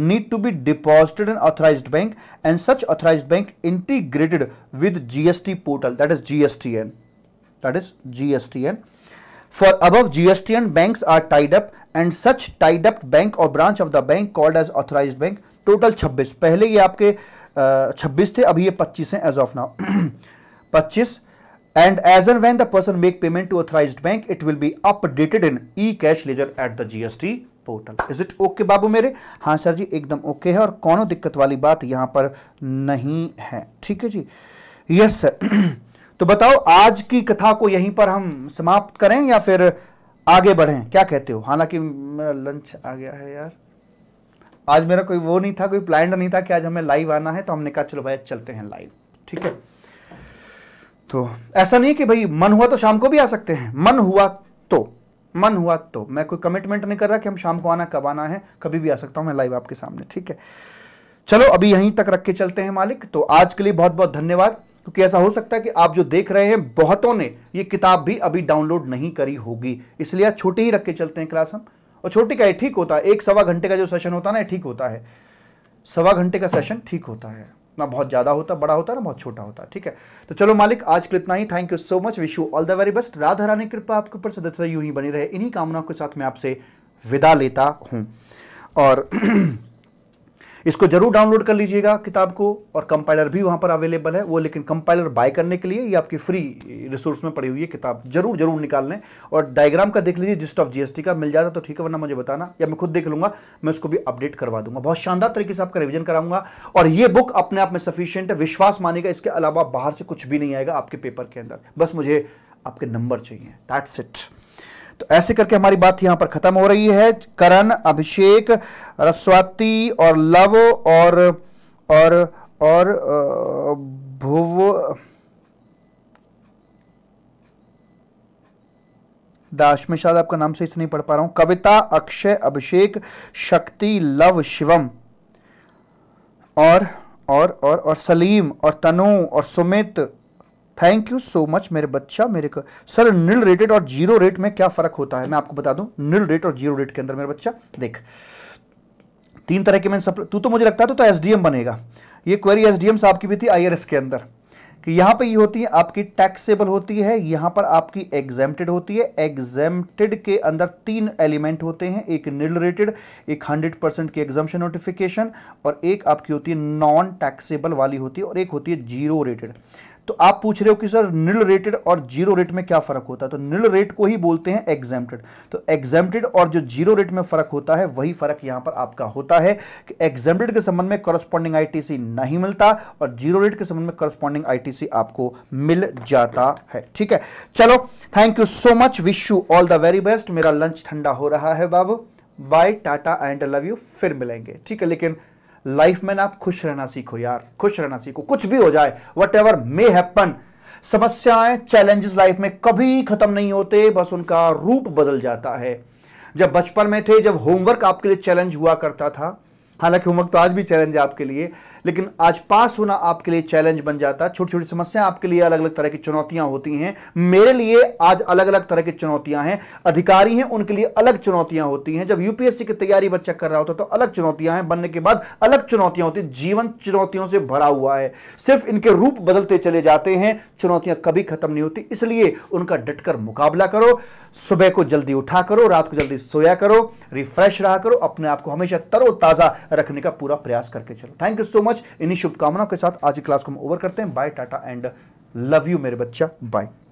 need to be deposited in authorized bank and such authorized bank integrated with GST portal that is GSTN that is GSTN For above GSTN banks are tied up and such tied up bank or branch of the bank called as authorized bank total 26 पहले ये आपके छब्बीस थे अभी ये पच्चीस हैं एज ऑफ नाउ पच्चीस and as and when the person make payment to authorized bank it will be updated in e-cash ledger at the gst portal is it okay बाबू मेरे हाँ सर जी एकदम ओके okay है और कौनों दिक्कत वाली बात यहाँ पर नहीं है ठीक है जी यस yes, सर तो बताओ आज की कथा को यहीं पर हम समाप्त करें या फिर आगे बढ़ें क्या कहते हो हालांकि मेरा लंच आ गया है यार आज मेरा कोई वो नहीं था कोई प्लान नहीं था कि आज हमें लाइव आना है तो हमने कहा चलो भाई चलते हैं लाइव ठीक है तो ऐसा नहीं कि भाई मन हुआ तो शाम को भी आ सकते हैं मन हुआ तो मन हुआ तो मैं कोई कमिटमेंट नहीं कर रहा कि हम शाम को आना कब आना है कभी भी आ सकता हूं मैं लाइव आपके सामने ठीक है चलो अभी यहीं तक रख के चलते हैं मालिक तो आज के लिए बहुत बहुत धन्यवाद क्योंकि ऐसा हो सकता है कि आप जो देख रहे हैं बहुतों ने ये किताब भी अभी डाउनलोड नहीं करी होगी इसलिए आज छोटी ही रख के चलते हैं क्लास हम और छोटी का ये ठीक होता है एक सवा घंटे का जो सेशन होता है ना ठीक होता है सवा घंटे का सेशन ठीक होता है ना बहुत ज़्यादा होता बड़ा होता है ना बहुत छोटा होता ठीक है तो चलो मालिक आज के इतना ही thank you so much wish you all the very best Radha Rani कृपा आपके ऊपर सदस्यता यूं ही बनी रहे इन्हीं कामनाओं के साथ मैं आपसे विदा लेता हूँ और इसको जरूर डाउनलोड कर लीजिएगा किताब को और कंपाइलर भी वहाँ पर अवेलेबल है वो लेकिन कंपाइलर बाय करने के लिए ये आपकी फ्री रिसोर्स में पड़ी हुई है किताब जरूर जरूर निकाल लें और डायग्राम का देख लीजिए जिस्ट ऑफ जीएसटी का मिल जाता तो ठीक है वरना मुझे बताना या मैं खुद देख लूंगा मैं उसको भी अपडेट करवा दूंगा बहुत शानदार तरीके से आपका रिविजन कराऊंगा और ये बुक अपने आप में सफिशियंट है विश्वास मानेगा इसके अलावा बाहर से कुछ भी नहीं आएगा आपके पेपर के अंदर बस मुझे आपके नंबर चाहिए दैट्स इट तो ऐसे करके हमारी बात यहां पर खत्म हो रही है करण अभिषेक रस्वाती और लव और और और भुव दाश में शायद आपका नाम से इसे नहीं पढ़ पा रहा हूं कविता अक्षय अभिषेक शक्ति लव शिवम और और और और सलीम और तनु और Sumit thank you so much मेरे बच्चा मेरे को सर नील रेटेड और जीरो रेट में क्या फ़र्क होता है मैं आपको बता दूं नील रेट और जीरो रेट के अंदर मेरे बच्चा देख तीन तरह के मैंने सप्लाई तू तो मुझे लगता है तो, तो एसडीएम बनेगा ये क्वेरी एसडीएम साहब की भी थी आईआरएस के अंदर कि यहां पे ये होती है आपकी टैक्सेबल होती है यहां पर आपकी एग्जेम्प्टेड होती है एग्जेम्प्टेड के अंदर तीन एलिमेंट होते हैं एक निल रेटेड एक हंड्रेड परसेंट की एग्जामेशन नोटिफिकेशन और एक आपकी होती है नॉन टैक्सेबल वाली होती है और एक होती है जीरो रेटेड तो आप पूछ रहे हो कि सर निल रेटेड और जीरो रेट में क्या फ़र्क होता है तो निल रेट को ही बोलते हैं एग्जाम्प्टेड तो एग्जाम्प्टेड और जो जीरो रेट में फ़र्क होता है वही फ़र्क यहां पर आपका होता है कि एग्जाम्प्टेड के संबंध में करस्पॉन्डिंग आईटीसी नहीं मिलता और जीरो रेट के संबंध में करस्पॉन्डिंग आईटीसी आपको मिल जाता है ठीक है चलो thank you so much wish you all the very best मेरा लंच ठंडा हो रहा है बाबू bye tata and love you फिर मिलेंगे ठीक है लेकिन लाइफ में ना आप खुश रहना सीखो यार खुश रहना सीखो कुछ भी हो जाए वट एवर मे हैपन समस्याएं चैलेंजेस लाइफ में कभी खत्म नहीं होते बस उनका रूप बदल जाता है जब बचपन में थे जब होमवर्क आपके लिए चैलेंज हुआ करता था हालांकि होमवर्क तो आज भी चैलेंज है आपके लिए लेकिन आज पास होना आपके लिए चैलेंज बन जाता है छोटी छोटी समस्या आपके लिए अलग अलग तरह की चुनौतियां होती हैं मेरे लिए आज अलग अलग तरह की चुनौतियां हैं अधिकारी हैं उनके लिए अलग चुनौतियां होती हैं जब यूपीएससी की तैयारी बच्चा कर रहा होता तो अलग चुनौतियां हैं बनने के बाद अलग चुनौतियां होती जीवन चुनौतियों से भरा हुआ है सिर्फ इनके रूप बदलते चले जाते हैं चुनौतियां कभी खत्म नहीं होती इसलिए उनका डटकर मुकाबला करो सुबह को जल्दी उठा करो रात को जल्दी सोया करो रिफ्रेश रहा करो अपने आप को हमेशा तरोताज़ा रखने का पूरा प्रयास करके चलो थैंक यू सो मच इन्हीं शुभकामनाओं के साथ आज की क्लास को हम ओवर करते हैं bye tata and love you मेरे बच्चा बाय